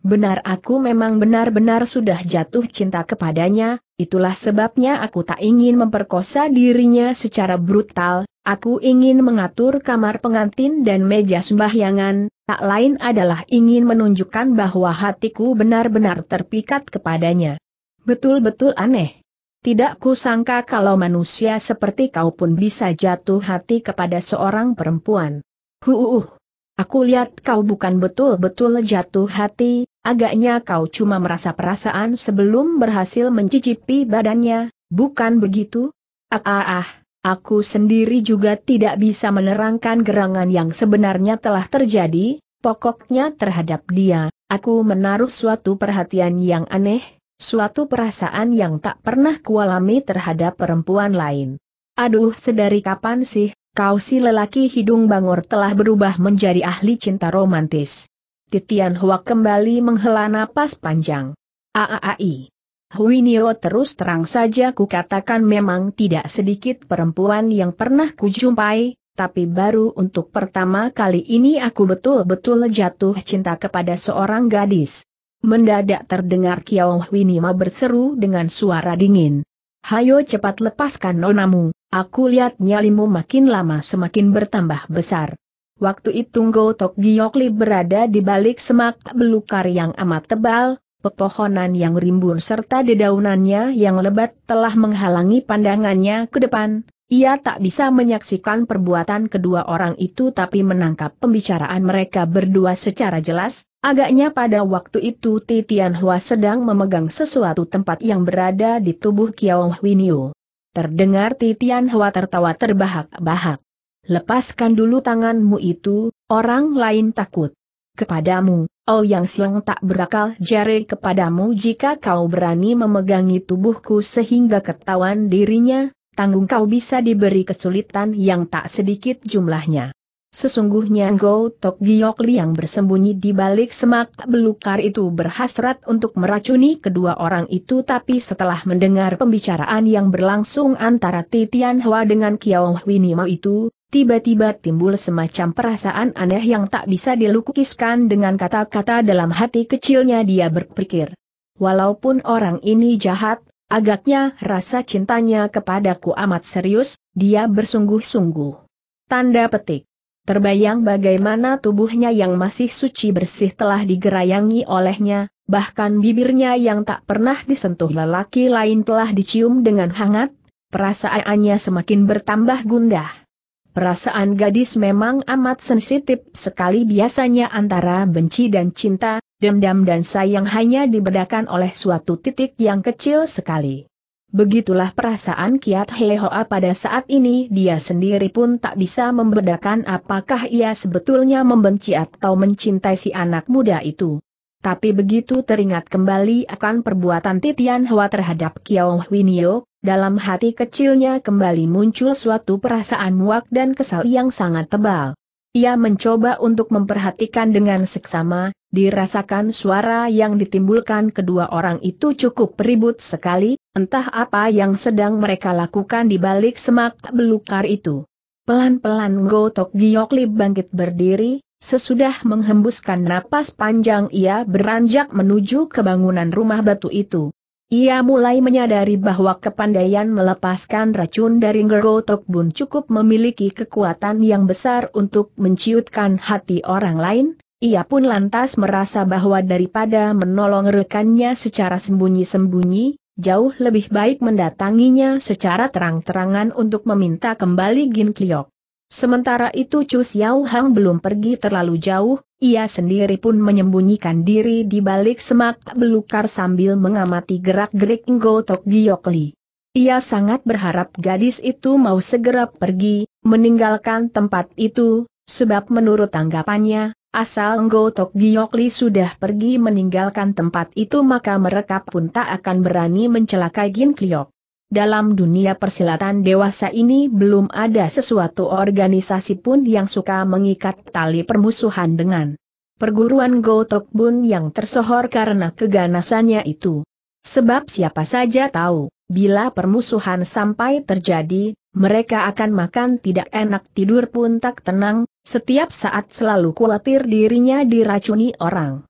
Benar aku memang benar-benar sudah jatuh cinta kepadanya, itulah sebabnya aku tak ingin memperkosa dirinya secara brutal, aku ingin mengatur kamar pengantin dan meja sembahyangan, tak lain adalah ingin menunjukkan bahwa hatiku benar-benar terpikat kepadanya. Betul-betul aneh. Tidak kusangka kalau manusia seperti kau pun bisa jatuh hati kepada seorang perempuan. Huuuh. Aku lihat kau bukan betul-betul jatuh hati, agaknya kau cuma merasa perasaan sebelum berhasil mencicipi badannya, bukan begitu? Ah ah ah, aku sendiri juga tidak bisa menerangkan gerangan yang sebenarnya telah terjadi, pokoknya terhadap dia, aku menaruh suatu perhatian yang aneh, suatu perasaan yang tak pernah kualami terhadap perempuan lain. Aduh sedari kapan sih, kau si lelaki hidung bangor telah berubah menjadi ahli cinta romantis. Titian Hua kembali menghela napas panjang. Aaai. Huinio terus terang saja kukatakan memang tidak sedikit perempuan yang pernah kujumpai, tapi baru untuk pertama kali ini aku betul-betul jatuh cinta kepada seorang gadis. Mendadak terdengar Kiao Winima berseru dengan suara dingin. Hayo cepat lepaskan nonamu, aku lihat nyalimu makin lama semakin bertambah besar. Waktu itu Gotok Giokli berada di balik semak belukar yang amat tebal, pepohonan yang rimbun serta dedaunannya yang lebat telah menghalangi pandangannya ke depan, ia tak bisa menyaksikan perbuatan kedua orang itu tapi menangkap pembicaraan mereka berdua secara jelas, agaknya pada waktu itu Titian Hua sedang memegang sesuatu tempat yang berada di tubuh Kiao Huinio. Terdengar Titian Hua tertawa terbahak-bahak. Lepaskan dulu tanganmu itu, orang lain takut. Kepadamu, Oh yang siang tak berakal jari kepadamu jika kau berani memegangi tubuhku sehingga ketahuan dirinya, tanggung kau bisa diberi kesulitan yang tak sedikit jumlahnya. Sesungguhnya Go Tok Giok Liang bersembunyi di balik semak belukar itu berhasrat untuk meracuni kedua orang itu tapi setelah mendengar pembicaraan yang berlangsung antara Titian Hua dengan Kiao Winimo itu, tiba-tiba timbul semacam perasaan aneh yang tak bisa dilukiskan dengan kata-kata dalam hati kecilnya dia berpikir. Walaupun orang ini jahat, Agaknya rasa cintanya kepadaku amat serius, dia bersungguh-sungguh. Tanda petik. Terbayang bagaimana tubuhnya yang masih suci bersih telah digerayangi olehnya, bahkan bibirnya yang tak pernah disentuh lelaki lain telah dicium dengan hangat, perasaannya semakin bertambah gundah. Perasaan gadis memang amat sensitif sekali biasanya antara benci dan cinta, dendam dan sayang hanya dibedakan oleh suatu titik yang kecil sekali. Begitulah perasaan Kiat Hehoa pada saat ini dia sendiri pun tak bisa membedakan apakah ia sebetulnya membenci atau mencintai si anak muda itu. Tapi begitu teringat kembali akan perbuatan Titian Hua terhadap Kiao Winio, dalam hati kecilnya kembali muncul suatu perasaan muak dan kesal yang sangat tebal. Ia mencoba untuk memperhatikan dengan seksama, dirasakan suara yang ditimbulkan kedua orang itu cukup ribut sekali, entah apa yang sedang mereka lakukan di balik semak belukar itu. Pelan-pelan Gotok Giokli bangkit berdiri, Sesudah menghembuskan napas panjang ia beranjak menuju ke bangunan rumah batu itu. Ia mulai menyadari bahwa kepandaian melepaskan racun dari Ngergo Bun cukup memiliki kekuatan yang besar untuk menciutkan hati orang lain, ia pun lantas merasa bahwa daripada menolong rekannya secara sembunyi-sembunyi, jauh lebih baik mendatanginya secara terang-terangan untuk meminta kembali Gin Kiyok. Sementara itu Chu Xiao Hang belum pergi terlalu jauh, ia sendiri pun menyembunyikan diri di balik semak belukar sambil mengamati gerak-gerik Ngo Tok Giokli. Ia sangat berharap gadis itu mau segera pergi, meninggalkan tempat itu, sebab menurut tanggapannya, asal Ngo Tok Giokli sudah pergi meninggalkan tempat itu maka mereka pun tak akan berani mencelakai Gin Kliok dalam dunia persilatan dewasa ini belum ada sesuatu organisasi pun yang suka mengikat tali permusuhan dengan perguruan Gotok Bun yang tersohor karena keganasannya itu. Sebab siapa saja tahu, bila permusuhan sampai terjadi, mereka akan makan tidak enak tidur pun tak tenang, setiap saat selalu khawatir dirinya diracuni orang.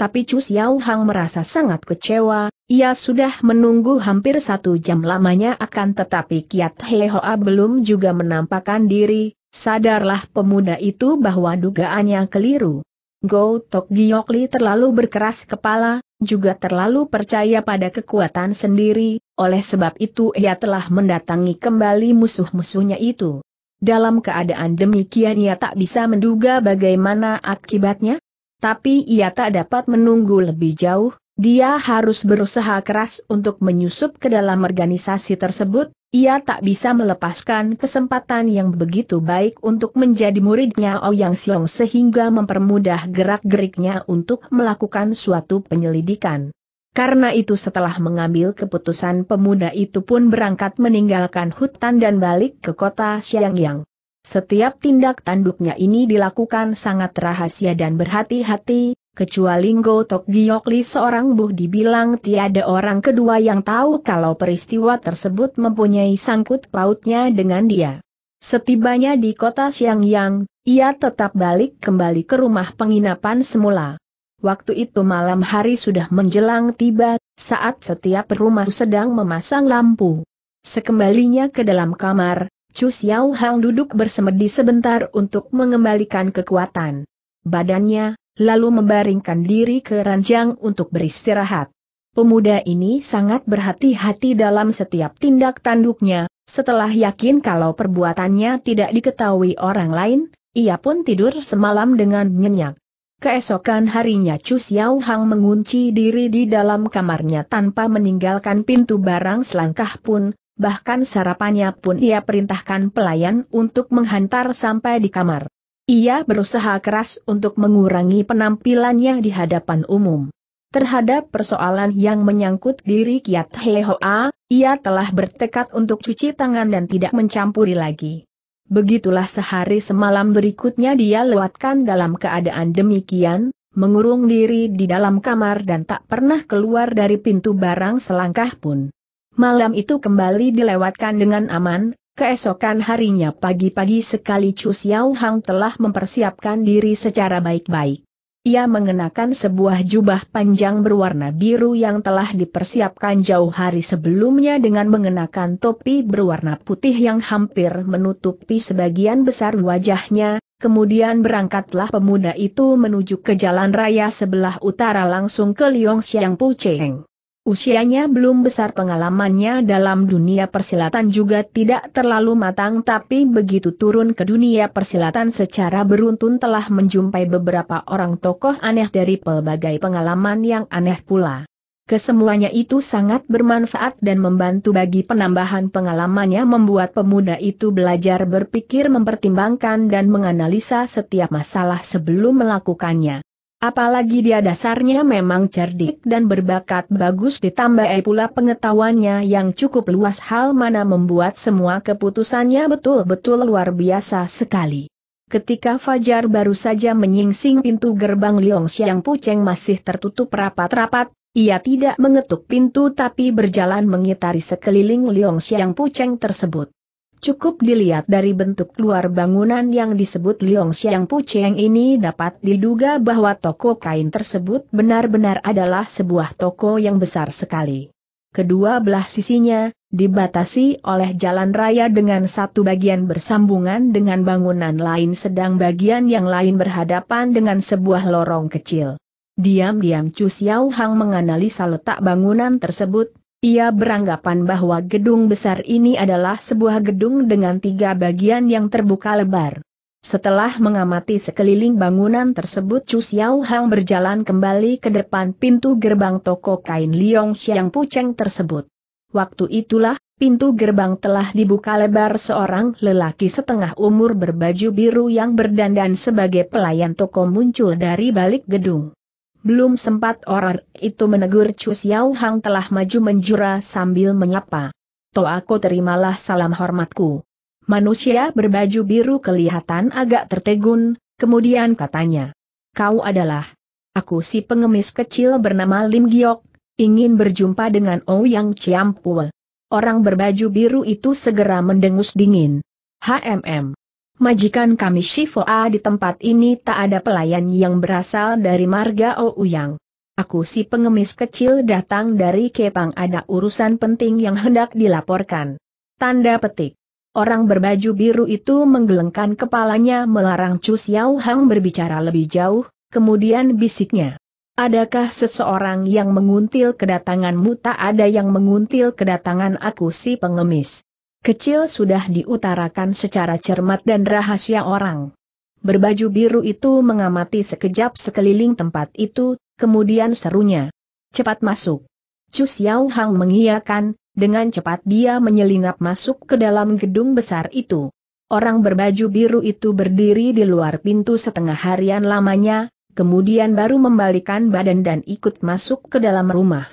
Tapi Chu Xiao Hang merasa sangat kecewa, ia sudah menunggu hampir satu jam lamanya akan tetapi Kiat He Hoa belum juga menampakkan diri, sadarlah pemuda itu bahwa dugaannya keliru. Go Tok Giokli terlalu berkeras kepala, juga terlalu percaya pada kekuatan sendiri, oleh sebab itu ia telah mendatangi kembali musuh-musuhnya itu. Dalam keadaan demikian ia tak bisa menduga bagaimana akibatnya, tapi ia tak dapat menunggu lebih jauh, dia harus berusaha keras untuk menyusup ke dalam organisasi tersebut, ia tak bisa melepaskan kesempatan yang begitu baik untuk menjadi muridnya Ouyang oh Xiong sehingga mempermudah gerak-geriknya untuk melakukan suatu penyelidikan. Karena itu setelah mengambil keputusan pemuda itu pun berangkat meninggalkan hutan dan balik ke kota Xiangyang. Setiap tindak tanduknya ini dilakukan sangat rahasia dan berhati-hati, kecuali Ngo Tok Giokli seorang buh dibilang tiada orang kedua yang tahu kalau peristiwa tersebut mempunyai sangkut pautnya dengan dia. Setibanya di kota Yang, ia tetap balik kembali ke rumah penginapan semula. Waktu itu malam hari sudah menjelang tiba, saat setiap rumah sedang memasang lampu. Sekembalinya ke dalam kamar, Chu Xiao Hang duduk bersemedi sebentar untuk mengembalikan kekuatan badannya, lalu membaringkan diri ke ranjang untuk beristirahat. Pemuda ini sangat berhati-hati dalam setiap tindak tanduknya, setelah yakin kalau perbuatannya tidak diketahui orang lain, ia pun tidur semalam dengan nyenyak. Keesokan harinya Chu Xiao Hang mengunci diri di dalam kamarnya tanpa meninggalkan pintu barang selangkah pun, bahkan sarapannya pun ia perintahkan pelayan untuk menghantar sampai di kamar. Ia berusaha keras untuk mengurangi penampilannya di hadapan umum. Terhadap persoalan yang menyangkut diri Kiat Hehoa, ia telah bertekad untuk cuci tangan dan tidak mencampuri lagi. Begitulah sehari semalam berikutnya dia lewatkan dalam keadaan demikian, mengurung diri di dalam kamar dan tak pernah keluar dari pintu barang selangkah pun. Malam itu kembali dilewatkan dengan aman, keesokan harinya pagi-pagi sekali Chu Xiao Hang telah mempersiapkan diri secara baik-baik. Ia mengenakan sebuah jubah panjang berwarna biru yang telah dipersiapkan jauh hari sebelumnya dengan mengenakan topi berwarna putih yang hampir menutupi sebagian besar wajahnya, kemudian berangkatlah pemuda itu menuju ke jalan raya sebelah utara langsung ke Liong Xiang Pu Cheng. Usianya belum besar pengalamannya dalam dunia persilatan juga tidak terlalu matang tapi begitu turun ke dunia persilatan secara beruntun telah menjumpai beberapa orang tokoh aneh dari pelbagai pengalaman yang aneh pula. Kesemuanya itu sangat bermanfaat dan membantu bagi penambahan pengalamannya membuat pemuda itu belajar berpikir mempertimbangkan dan menganalisa setiap masalah sebelum melakukannya. Apalagi dia dasarnya memang cerdik dan berbakat bagus ditambah eh pula pengetahuannya yang cukup luas hal mana membuat semua keputusannya betul-betul luar biasa sekali. Ketika Fajar baru saja menyingsing pintu gerbang Liong Xiang Puceng masih tertutup rapat-rapat, ia tidak mengetuk pintu tapi berjalan mengitari sekeliling Liong Xiang Puceng tersebut. Cukup dilihat dari bentuk luar bangunan yang disebut Liong Xiang Pucheng ini dapat diduga bahwa toko kain tersebut benar-benar adalah sebuah toko yang besar sekali. Kedua belah sisinya, dibatasi oleh jalan raya dengan satu bagian bersambungan dengan bangunan lain sedang bagian yang lain berhadapan dengan sebuah lorong kecil. Diam-diam Chu Xiao menganalisa letak bangunan tersebut, ia beranggapan bahwa gedung besar ini adalah sebuah gedung dengan tiga bagian yang terbuka lebar. Setelah mengamati sekeliling bangunan tersebut Chu Xiao Hang berjalan kembali ke depan pintu gerbang toko kain Liong Xiang Puceng tersebut. Waktu itulah, pintu gerbang telah dibuka lebar seorang lelaki setengah umur berbaju biru yang berdandan sebagai pelayan toko muncul dari balik gedung. Belum sempat orang itu menegur Chu Xiao Hang telah maju menjura sambil menyapa. To aku terimalah salam hormatku. Manusia berbaju biru kelihatan agak tertegun, kemudian katanya. Kau adalah. Aku si pengemis kecil bernama Lim Giok, ingin berjumpa dengan Ouyang Chiampu. Orang berbaju biru itu segera mendengus dingin. HMM majikan kami Shifoa di tempat ini tak ada pelayan yang berasal dari marga Ouyang. Oh aku si pengemis kecil datang dari Kepang ada urusan penting yang hendak dilaporkan. Tanda petik. Orang berbaju biru itu menggelengkan kepalanya melarang Chu Xiao Hang berbicara lebih jauh, kemudian bisiknya. Adakah seseorang yang menguntil kedatanganmu tak ada yang menguntil kedatangan aku si pengemis? kecil sudah diutarakan secara cermat dan rahasia orang. Berbaju biru itu mengamati sekejap sekeliling tempat itu, kemudian serunya. Cepat masuk. Chu Xiao Hang mengiyakan, dengan cepat dia menyelinap masuk ke dalam gedung besar itu. Orang berbaju biru itu berdiri di luar pintu setengah harian lamanya, kemudian baru membalikan badan dan ikut masuk ke dalam rumah.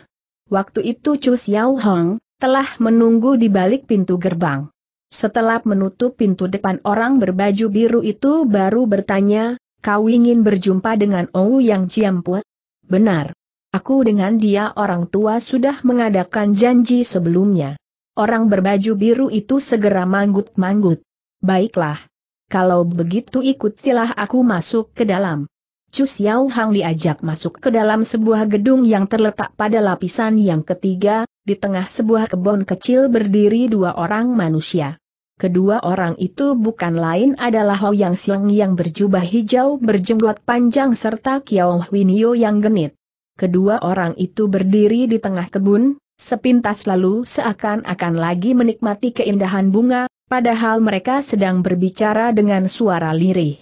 Waktu itu Chu Xiao Hang, telah menunggu di balik pintu gerbang. Setelah menutup pintu depan orang berbaju biru itu baru bertanya, kau ingin berjumpa dengan Ou Yang Ciamput? Benar. Aku dengan dia orang tua sudah mengadakan janji sebelumnya. Orang berbaju biru itu segera manggut-manggut. Baiklah. Kalau begitu ikutilah aku masuk ke dalam. Chu Xiao Hang diajak masuk ke dalam sebuah gedung yang terletak pada lapisan yang ketiga, di tengah sebuah kebun kecil berdiri dua orang manusia. Kedua orang itu bukan lain adalah Hou Yang Siang yang berjubah hijau berjenggot panjang serta Kiao Winio yang genit. Kedua orang itu berdiri di tengah kebun, sepintas lalu seakan-akan lagi menikmati keindahan bunga, padahal mereka sedang berbicara dengan suara lirih.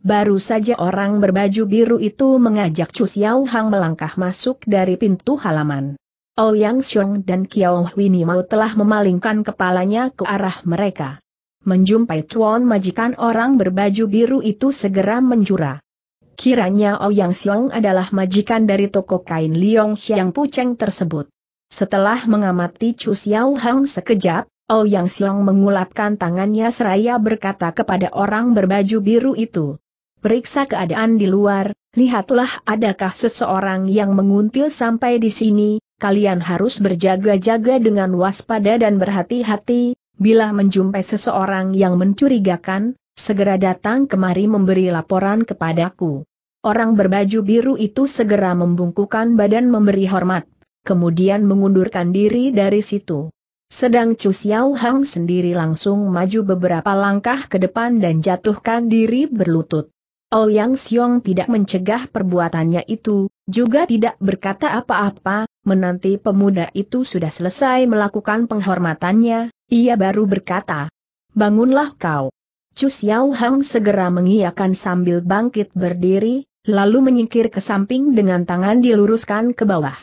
Baru saja orang berbaju biru itu mengajak Chu Xiao Hang melangkah masuk dari pintu halaman. Yang Xiong dan Kiao Mao telah memalingkan kepalanya ke arah mereka. Menjumpai Chuan majikan orang berbaju biru itu segera menjura. Kiranya Yang Xiong adalah majikan dari toko kain Liong Xiang Pucheng tersebut. Setelah mengamati Chu Xiao Hang sekejap, Yang Xiong mengulapkan tangannya seraya berkata kepada orang berbaju biru itu. Periksa keadaan di luar, lihatlah adakah seseorang yang menguntil sampai di sini, kalian harus berjaga-jaga dengan waspada dan berhati-hati, bila menjumpai seseorang yang mencurigakan, segera datang kemari memberi laporan kepadaku. Orang berbaju biru itu segera membungkukan badan memberi hormat, kemudian mengundurkan diri dari situ. Sedang Chu Xiao Hang sendiri langsung maju beberapa langkah ke depan dan jatuhkan diri berlutut. Ouyang Xiong tidak mencegah perbuatannya itu, juga tidak berkata apa-apa, menanti pemuda itu sudah selesai melakukan penghormatannya, ia baru berkata, Bangunlah kau. Chu Xiao Hang segera mengiyakan sambil bangkit berdiri, lalu menyingkir ke samping dengan tangan diluruskan ke bawah.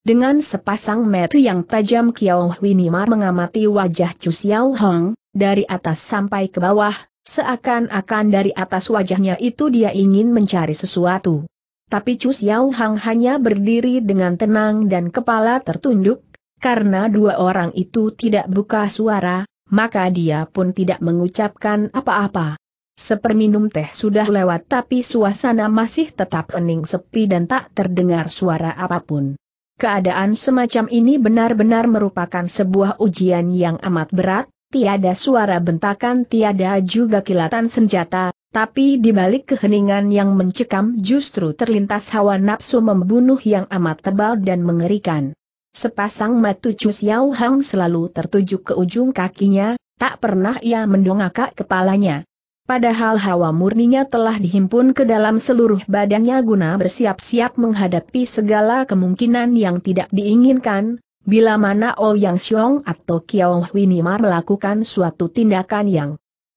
Dengan sepasang mata yang tajam Kiao Winimar mengamati wajah Chu Xiao Hang, dari atas sampai ke bawah, seakan-akan dari atas wajahnya itu dia ingin mencari sesuatu. Tapi Chu Xiao Hang hanya berdiri dengan tenang dan kepala tertunduk, karena dua orang itu tidak buka suara, maka dia pun tidak mengucapkan apa-apa. Seperminum teh sudah lewat tapi suasana masih tetap hening sepi dan tak terdengar suara apapun. Keadaan semacam ini benar-benar merupakan sebuah ujian yang amat berat, tiada suara bentakan tiada juga kilatan senjata, tapi di balik keheningan yang mencekam justru terlintas hawa nafsu membunuh yang amat tebal dan mengerikan. Sepasang mata Chu Xiao Hang selalu tertuju ke ujung kakinya, tak pernah ia mendongakak kepalanya. Padahal hawa murninya telah dihimpun ke dalam seluruh badannya guna bersiap-siap menghadapi segala kemungkinan yang tidak diinginkan, bila mana Oh Xiong atau Kiao Winimar melakukan suatu tindakan yang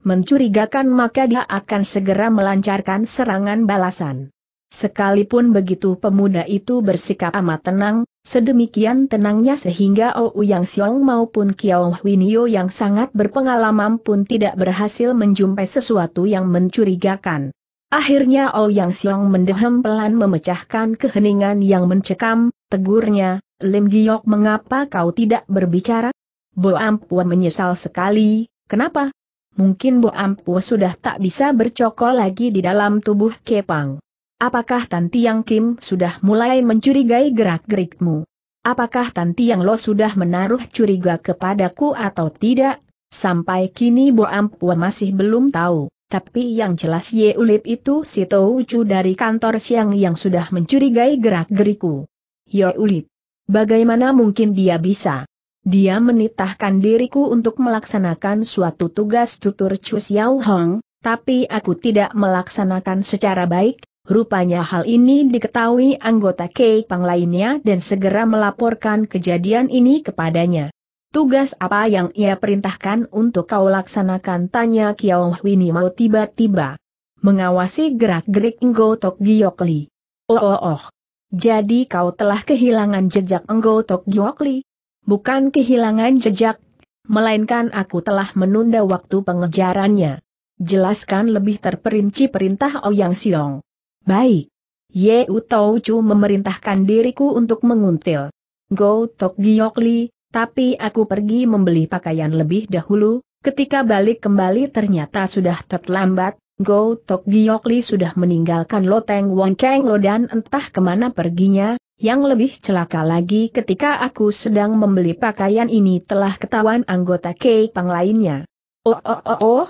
mencurigakan maka dia akan segera melancarkan serangan balasan. Sekalipun begitu pemuda itu bersikap amat tenang, sedemikian tenangnya sehingga Ou Yang Xiong maupun Kiao Winio yang sangat berpengalaman pun tidak berhasil menjumpai sesuatu yang mencurigakan. Akhirnya Ou Yang Xiong mendehem pelan memecahkan keheningan yang mencekam, tegurnya, Lim Giok mengapa kau tidak berbicara? Bo Ampua menyesal sekali, kenapa? mungkin Bu Ampu sudah tak bisa bercokol lagi di dalam tubuh Kepang. Apakah Tanti Yang Kim sudah mulai mencurigai gerak-gerikmu? Apakah Tanti Yang Lo sudah menaruh curiga kepadaku atau tidak? Sampai kini Bu Ampu masih belum tahu. Tapi yang jelas Ye Ulip itu si Toucu dari kantor siang yang sudah mencurigai gerak-geriku. Ye Ulip. Bagaimana mungkin dia bisa? Dia menitahkan diriku untuk melaksanakan suatu tugas tutur Chu Xiao Hong, tapi aku tidak melaksanakan secara baik, rupanya hal ini diketahui anggota Pang lainnya dan segera melaporkan kejadian ini kepadanya. Tugas apa yang ia perintahkan untuk kau laksanakan tanya Kiao Ni mau tiba-tiba. Mengawasi gerak-gerik Enggo Tok Giok Li. Oh oh oh. Jadi kau telah kehilangan jejak Enggo Tok Giok Li? bukan kehilangan jejak, melainkan aku telah menunda waktu pengejarannya. Jelaskan lebih terperinci perintah Ouyang oh Siong. Baik. Ye Chu memerintahkan diriku untuk menguntil. Go Tok Li, tapi aku pergi membeli pakaian lebih dahulu, ketika balik kembali ternyata sudah terlambat, Go Tok Li sudah meninggalkan Loteng Wong Keng Lo dan entah kemana perginya, yang lebih celaka lagi ketika aku sedang membeli pakaian ini telah ketahuan anggota Pang lainnya. Oh oh oh oh.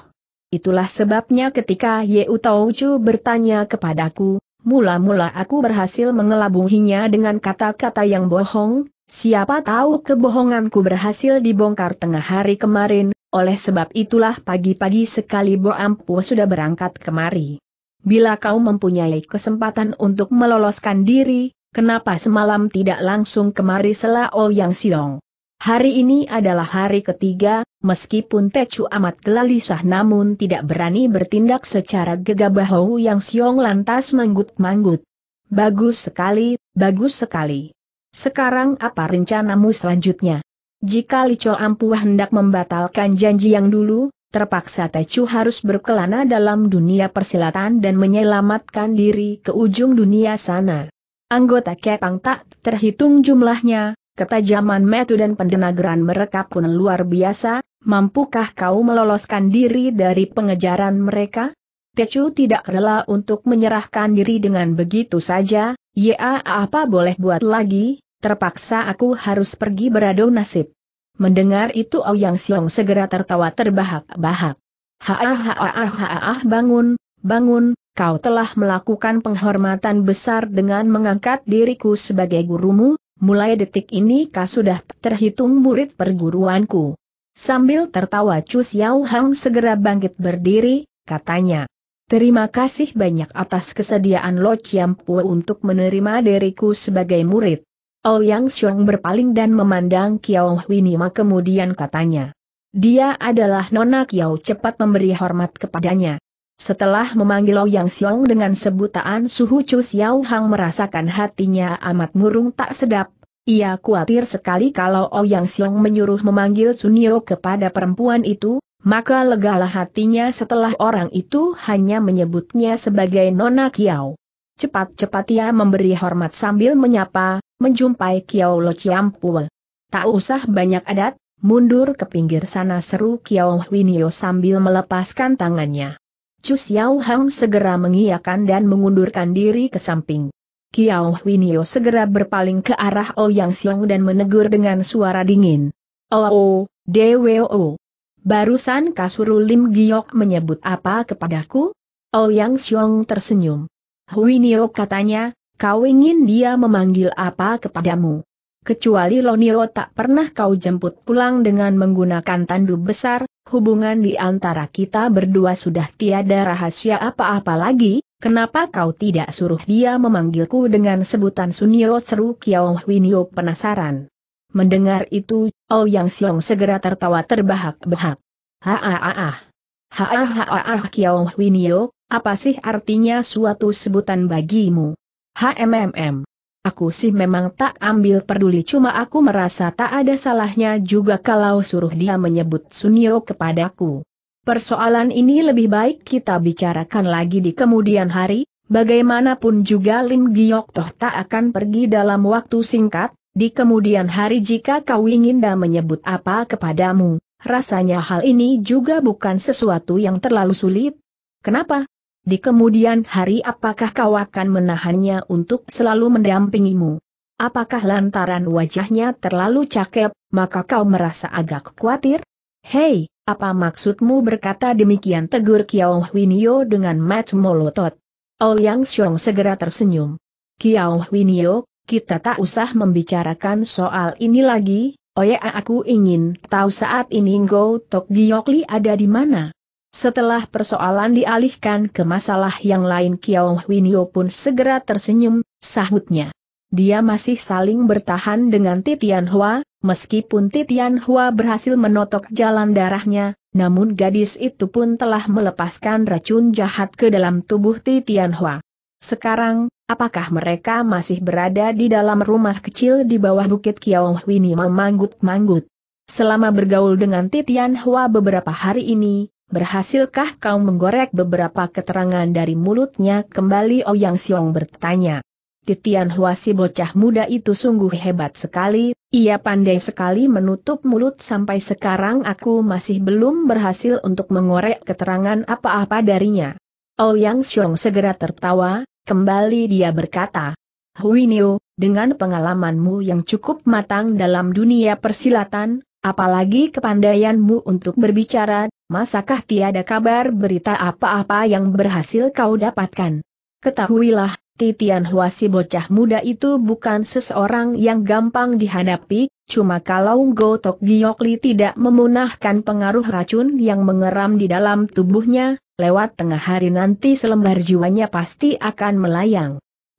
Itulah sebabnya ketika Yeu Tauju bertanya kepadaku, mula-mula aku berhasil mengelabunginya dengan kata-kata yang bohong, siapa tahu kebohonganku berhasil dibongkar tengah hari kemarin, oleh sebab itulah pagi-pagi sekali Bo Ampu sudah berangkat kemari. Bila kau mempunyai kesempatan untuk meloloskan diri, Kenapa semalam tidak langsung kemari Sela oh Yang Siong? Hari ini adalah hari ketiga, meskipun Tecu amat gelisah namun tidak berani bertindak secara gegabah Hou Yang Siong lantas manggut-manggut. Bagus sekali, bagus sekali. Sekarang apa rencanamu selanjutnya? Jika Lico Ampuh hendak membatalkan janji yang dulu, terpaksa Tecu harus berkelana dalam dunia persilatan dan menyelamatkan diri ke ujung dunia sana. Anggota Kepang tak terhitung jumlahnya, ketajaman metu dan pendenagaran mereka pun luar biasa, mampukah kau meloloskan diri dari pengejaran mereka? Tecu tidak rela untuk menyerahkan diri dengan begitu saja, ya apa boleh buat lagi, terpaksa aku harus pergi beradu nasib. Mendengar itu Ouyang Siong segera tertawa terbahak-bahak. Ha ah, ha ah, ha ha ah, bangun, bangun, kau telah melakukan penghormatan besar dengan mengangkat diriku sebagai gurumu, mulai detik ini kau sudah terhitung murid perguruanku. Sambil tertawa Chu Xiao Hang segera bangkit berdiri, katanya. Terima kasih banyak atas kesediaan Lo Chiampu untuk menerima diriku sebagai murid. Ouyang Xiong berpaling dan memandang Kiao Nima kemudian katanya. Dia adalah Nona Kiao cepat memberi hormat kepadanya. Setelah memanggil Ouyang Xiong dengan sebutan Suhu Chu Xiao Hang merasakan hatinya amat murung tak sedap. Ia khawatir sekali kalau Ouyang Xiong menyuruh memanggil Sunio kepada perempuan itu, maka legalah hatinya setelah orang itu hanya menyebutnya sebagai Nona Kiao. Cepat-cepat ia memberi hormat sambil menyapa, menjumpai Kiao Lo Chiampue. Tak usah banyak adat, mundur ke pinggir sana seru Kiao Winio sambil melepaskan tangannya. Chu Xiao Hang segera mengiyakan dan mengundurkan diri ke samping. Kiao Winio segera berpaling ke arah Ouyang oh Xiong dan menegur dengan suara dingin. Oh, oh DWO. Oh. Barusan Kasuru Lim Giok menyebut apa kepadaku? Ouyang oh Xiong tersenyum. Winio katanya, kau ingin dia memanggil apa kepadamu? kecuali Lonio tak pernah kau jemput pulang dengan menggunakan tandu besar, hubungan di antara kita berdua sudah tiada rahasia apa-apa lagi, kenapa kau tidak suruh dia memanggilku dengan sebutan Sunio seru Kiao Winio penasaran. Mendengar itu, Oh Yang Siong segera tertawa terbahak-bahak. Ha-ah-ah-ah. Kiao Winio, apa sih artinya suatu sebutan bagimu? HMMM. Aku sih memang tak ambil peduli cuma aku merasa tak ada salahnya juga kalau suruh dia menyebut Sunio kepadaku. Persoalan ini lebih baik kita bicarakan lagi di kemudian hari, bagaimanapun juga Lim Giok Toh tak akan pergi dalam waktu singkat, di kemudian hari jika kau ingin dia menyebut apa kepadamu, rasanya hal ini juga bukan sesuatu yang terlalu sulit. Kenapa? Di kemudian hari apakah kau akan menahannya untuk selalu mendampingimu? Apakah lantaran wajahnya terlalu cakep, maka kau merasa agak khawatir? Hei, apa maksudmu berkata demikian tegur Kiao Winio dengan match molotot? Ouyang Xiong segera tersenyum. Kiao Winio, kita tak usah membicarakan soal ini lagi, Oya aku ingin tahu saat ini Ngo Tok Giyokli ada di mana. Setelah persoalan dialihkan ke masalah yang lain Kiao Winio pun segera tersenyum, sahutnya. Dia masih saling bertahan dengan Titian Hua, meskipun Titian Hua berhasil menotok jalan darahnya, namun gadis itu pun telah melepaskan racun jahat ke dalam tubuh Titian Hua. Sekarang, apakah mereka masih berada di dalam rumah kecil di bawah bukit Kiao Winio memanggut-manggut? Selama bergaul dengan Titian Hua beberapa hari ini, Berhasilkah kau menggorek beberapa keterangan dari mulutnya? Kembali Oyang oh Siong bertanya. Titian Hua si bocah muda itu sungguh hebat sekali, ia pandai sekali menutup mulut sampai sekarang aku masih belum berhasil untuk mengorek keterangan apa-apa darinya. Oyang oh Siong segera tertawa, kembali dia berkata, Huinio, dengan pengalamanmu yang cukup matang dalam dunia persilatan, apalagi kepandaianmu untuk berbicara Masakah tiada kabar berita apa-apa yang berhasil kau dapatkan? Ketahuilah, Titian Huasi bocah muda itu bukan seseorang yang gampang dihadapi, cuma kalau Gotok Giokli tidak memunahkan pengaruh racun yang mengeram di dalam tubuhnya, lewat tengah hari nanti selembar jiwanya pasti akan melayang.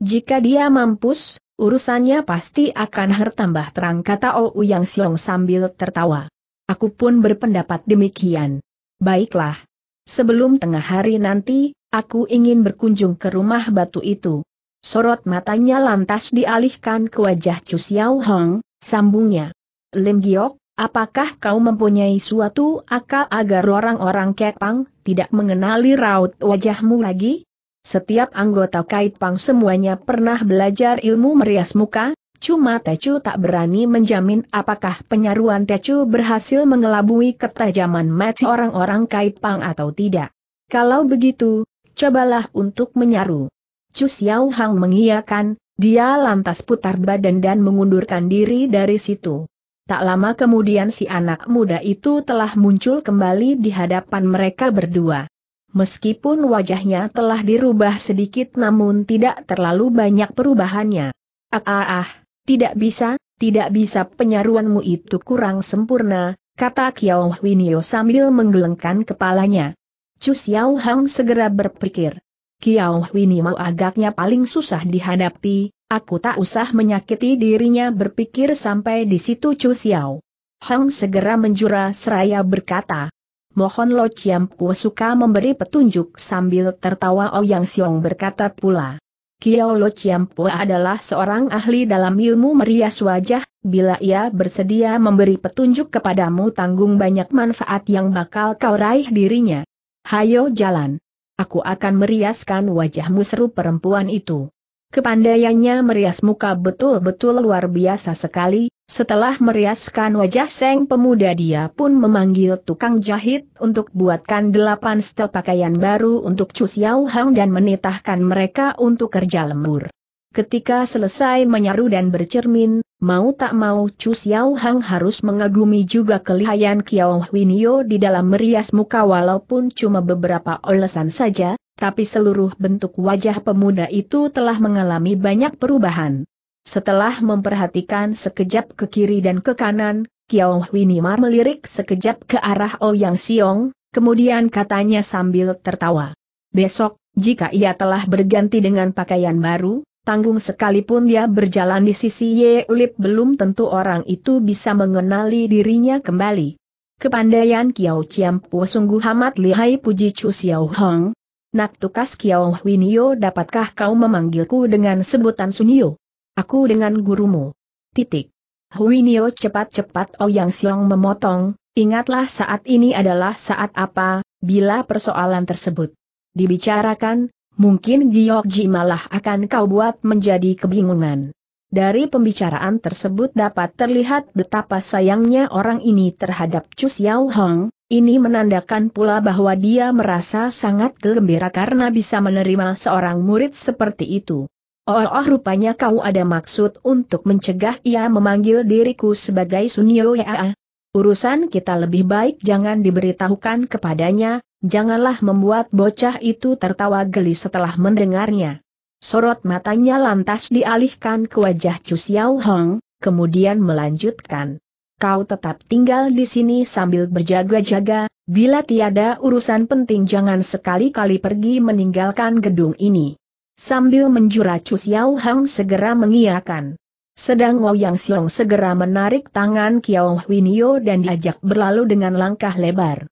Jika dia mampus, urusannya pasti akan bertambah terang kata Ou Yang Siong sambil tertawa. Aku pun berpendapat demikian baiklah. Sebelum tengah hari nanti, aku ingin berkunjung ke rumah batu itu. Sorot matanya lantas dialihkan ke wajah Chu Xiao Hong, sambungnya. Lim Giok, apakah kau mempunyai suatu akal agar orang-orang Kepang tidak mengenali raut wajahmu lagi? Setiap anggota Kaipang semuanya pernah belajar ilmu merias muka, Cuma Tecu tak berani menjamin apakah penyaruan Tecu berhasil mengelabui ketajaman match orang-orang Kaipang atau tidak. Kalau begitu, cobalah untuk menyaru. Chu Xiao Hang mengiyakan, dia lantas putar badan dan mengundurkan diri dari situ. Tak lama kemudian si anak muda itu telah muncul kembali di hadapan mereka berdua. Meskipun wajahnya telah dirubah sedikit namun tidak terlalu banyak perubahannya. Ah ah ah, tidak bisa, tidak bisa penyaruanmu itu kurang sempurna, kata Kiao Winio sambil menggelengkan kepalanya. Chu Xiao Hang segera berpikir. Kiao Winio agaknya paling susah dihadapi, aku tak usah menyakiti dirinya berpikir sampai di situ Chu Xiao. Hang segera menjura seraya berkata, Mohon Lo Chiampu suka memberi petunjuk sambil tertawa Ouyang Xiong berkata pula. Kiao Lo Chiampo adalah seorang ahli dalam ilmu merias wajah, bila ia bersedia memberi petunjuk kepadamu tanggung banyak manfaat yang bakal kau raih dirinya. Hayo jalan. Aku akan meriaskan wajahmu seru perempuan itu. Kepandaiannya merias muka betul-betul luar biasa sekali, setelah meriaskan wajah seng pemuda dia pun memanggil tukang jahit untuk buatkan delapan setel pakaian baru untuk Chu Xiao Hang dan menitahkan mereka untuk kerja lembur. Ketika selesai menyaru dan bercermin, Mau tak mau Chu Xiao Hang harus mengagumi juga kelihayan Kiao Winio di dalam merias muka walaupun cuma beberapa olesan saja, tapi seluruh bentuk wajah pemuda itu telah mengalami banyak perubahan. Setelah memperhatikan sekejap ke kiri dan ke kanan, Kiao Winimar melirik sekejap ke arah Ouyang Siong, kemudian katanya sambil tertawa. Besok, jika ia telah berganti dengan pakaian baru, Tanggung sekalipun dia berjalan di sisi Ye Ulip belum tentu orang itu bisa mengenali dirinya kembali. Kepandaian Kiao Chiampu sungguh amat lihai puji Chu Xiao Hong. Nak tukas Kiao Huinio dapatkah kau memanggilku dengan sebutan Sunio? Aku dengan gurumu. Titik. Huinio cepat-cepat oh Yang Siong memotong, ingatlah saat ini adalah saat apa, bila persoalan tersebut dibicarakan, mungkin Giokji malah akan kau buat menjadi kebingungan. Dari pembicaraan tersebut dapat terlihat betapa sayangnya orang ini terhadap Chu Xiao Hong, ini menandakan pula bahwa dia merasa sangat gembira karena bisa menerima seorang murid seperti itu. Oh, oh rupanya kau ada maksud untuk mencegah ia memanggil diriku sebagai Sunio ya. Urusan kita lebih baik jangan diberitahukan kepadanya, Janganlah membuat bocah itu tertawa geli setelah mendengarnya. Sorot matanya lantas dialihkan ke wajah Chu Xiao Hong, kemudian melanjutkan. Kau tetap tinggal di sini sambil berjaga-jaga, bila tiada urusan penting jangan sekali-kali pergi meninggalkan gedung ini. Sambil menjura Chu Xiao Hong segera mengiakan. Sedang Yang Xiong segera menarik tangan Kiao Huinio dan diajak berlalu dengan langkah lebar.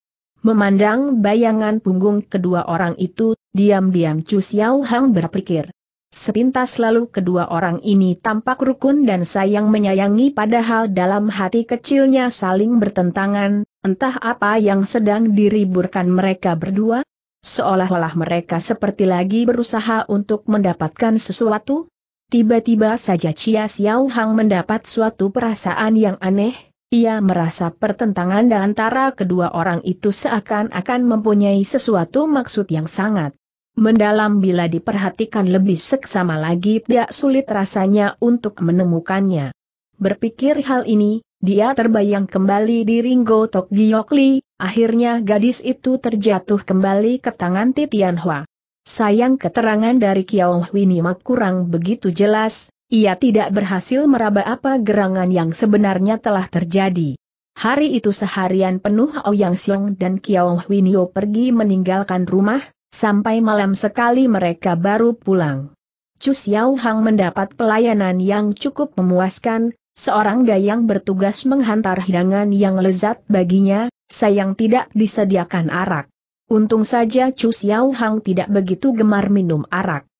Memandang bayangan punggung kedua orang itu, diam-diam Chu Xiao Hang berpikir. Sepintas lalu kedua orang ini tampak rukun dan sayang menyayangi padahal dalam hati kecilnya saling bertentangan, entah apa yang sedang diriburkan mereka berdua. Seolah-olah mereka seperti lagi berusaha untuk mendapatkan sesuatu. Tiba-tiba saja Chia Xiao Hang mendapat suatu perasaan yang aneh, ia merasa pertentangan antara kedua orang itu seakan-akan mempunyai sesuatu maksud yang sangat mendalam bila diperhatikan lebih seksama lagi tidak sulit rasanya untuk menemukannya. Berpikir hal ini, dia terbayang kembali di Ringo Tok akhirnya gadis itu terjatuh kembali ke tangan Titian Hua. Sayang keterangan dari Kiao Winima kurang begitu jelas, ia tidak berhasil meraba apa gerangan yang sebenarnya telah terjadi. Hari itu seharian penuh Ouyang Xiong dan Kiao Winio pergi meninggalkan rumah, sampai malam sekali mereka baru pulang. Chu Xiao Hang mendapat pelayanan yang cukup memuaskan, seorang dayang bertugas menghantar hidangan yang lezat baginya, sayang tidak disediakan arak. Untung saja Chu Xiao Hang tidak begitu gemar minum arak.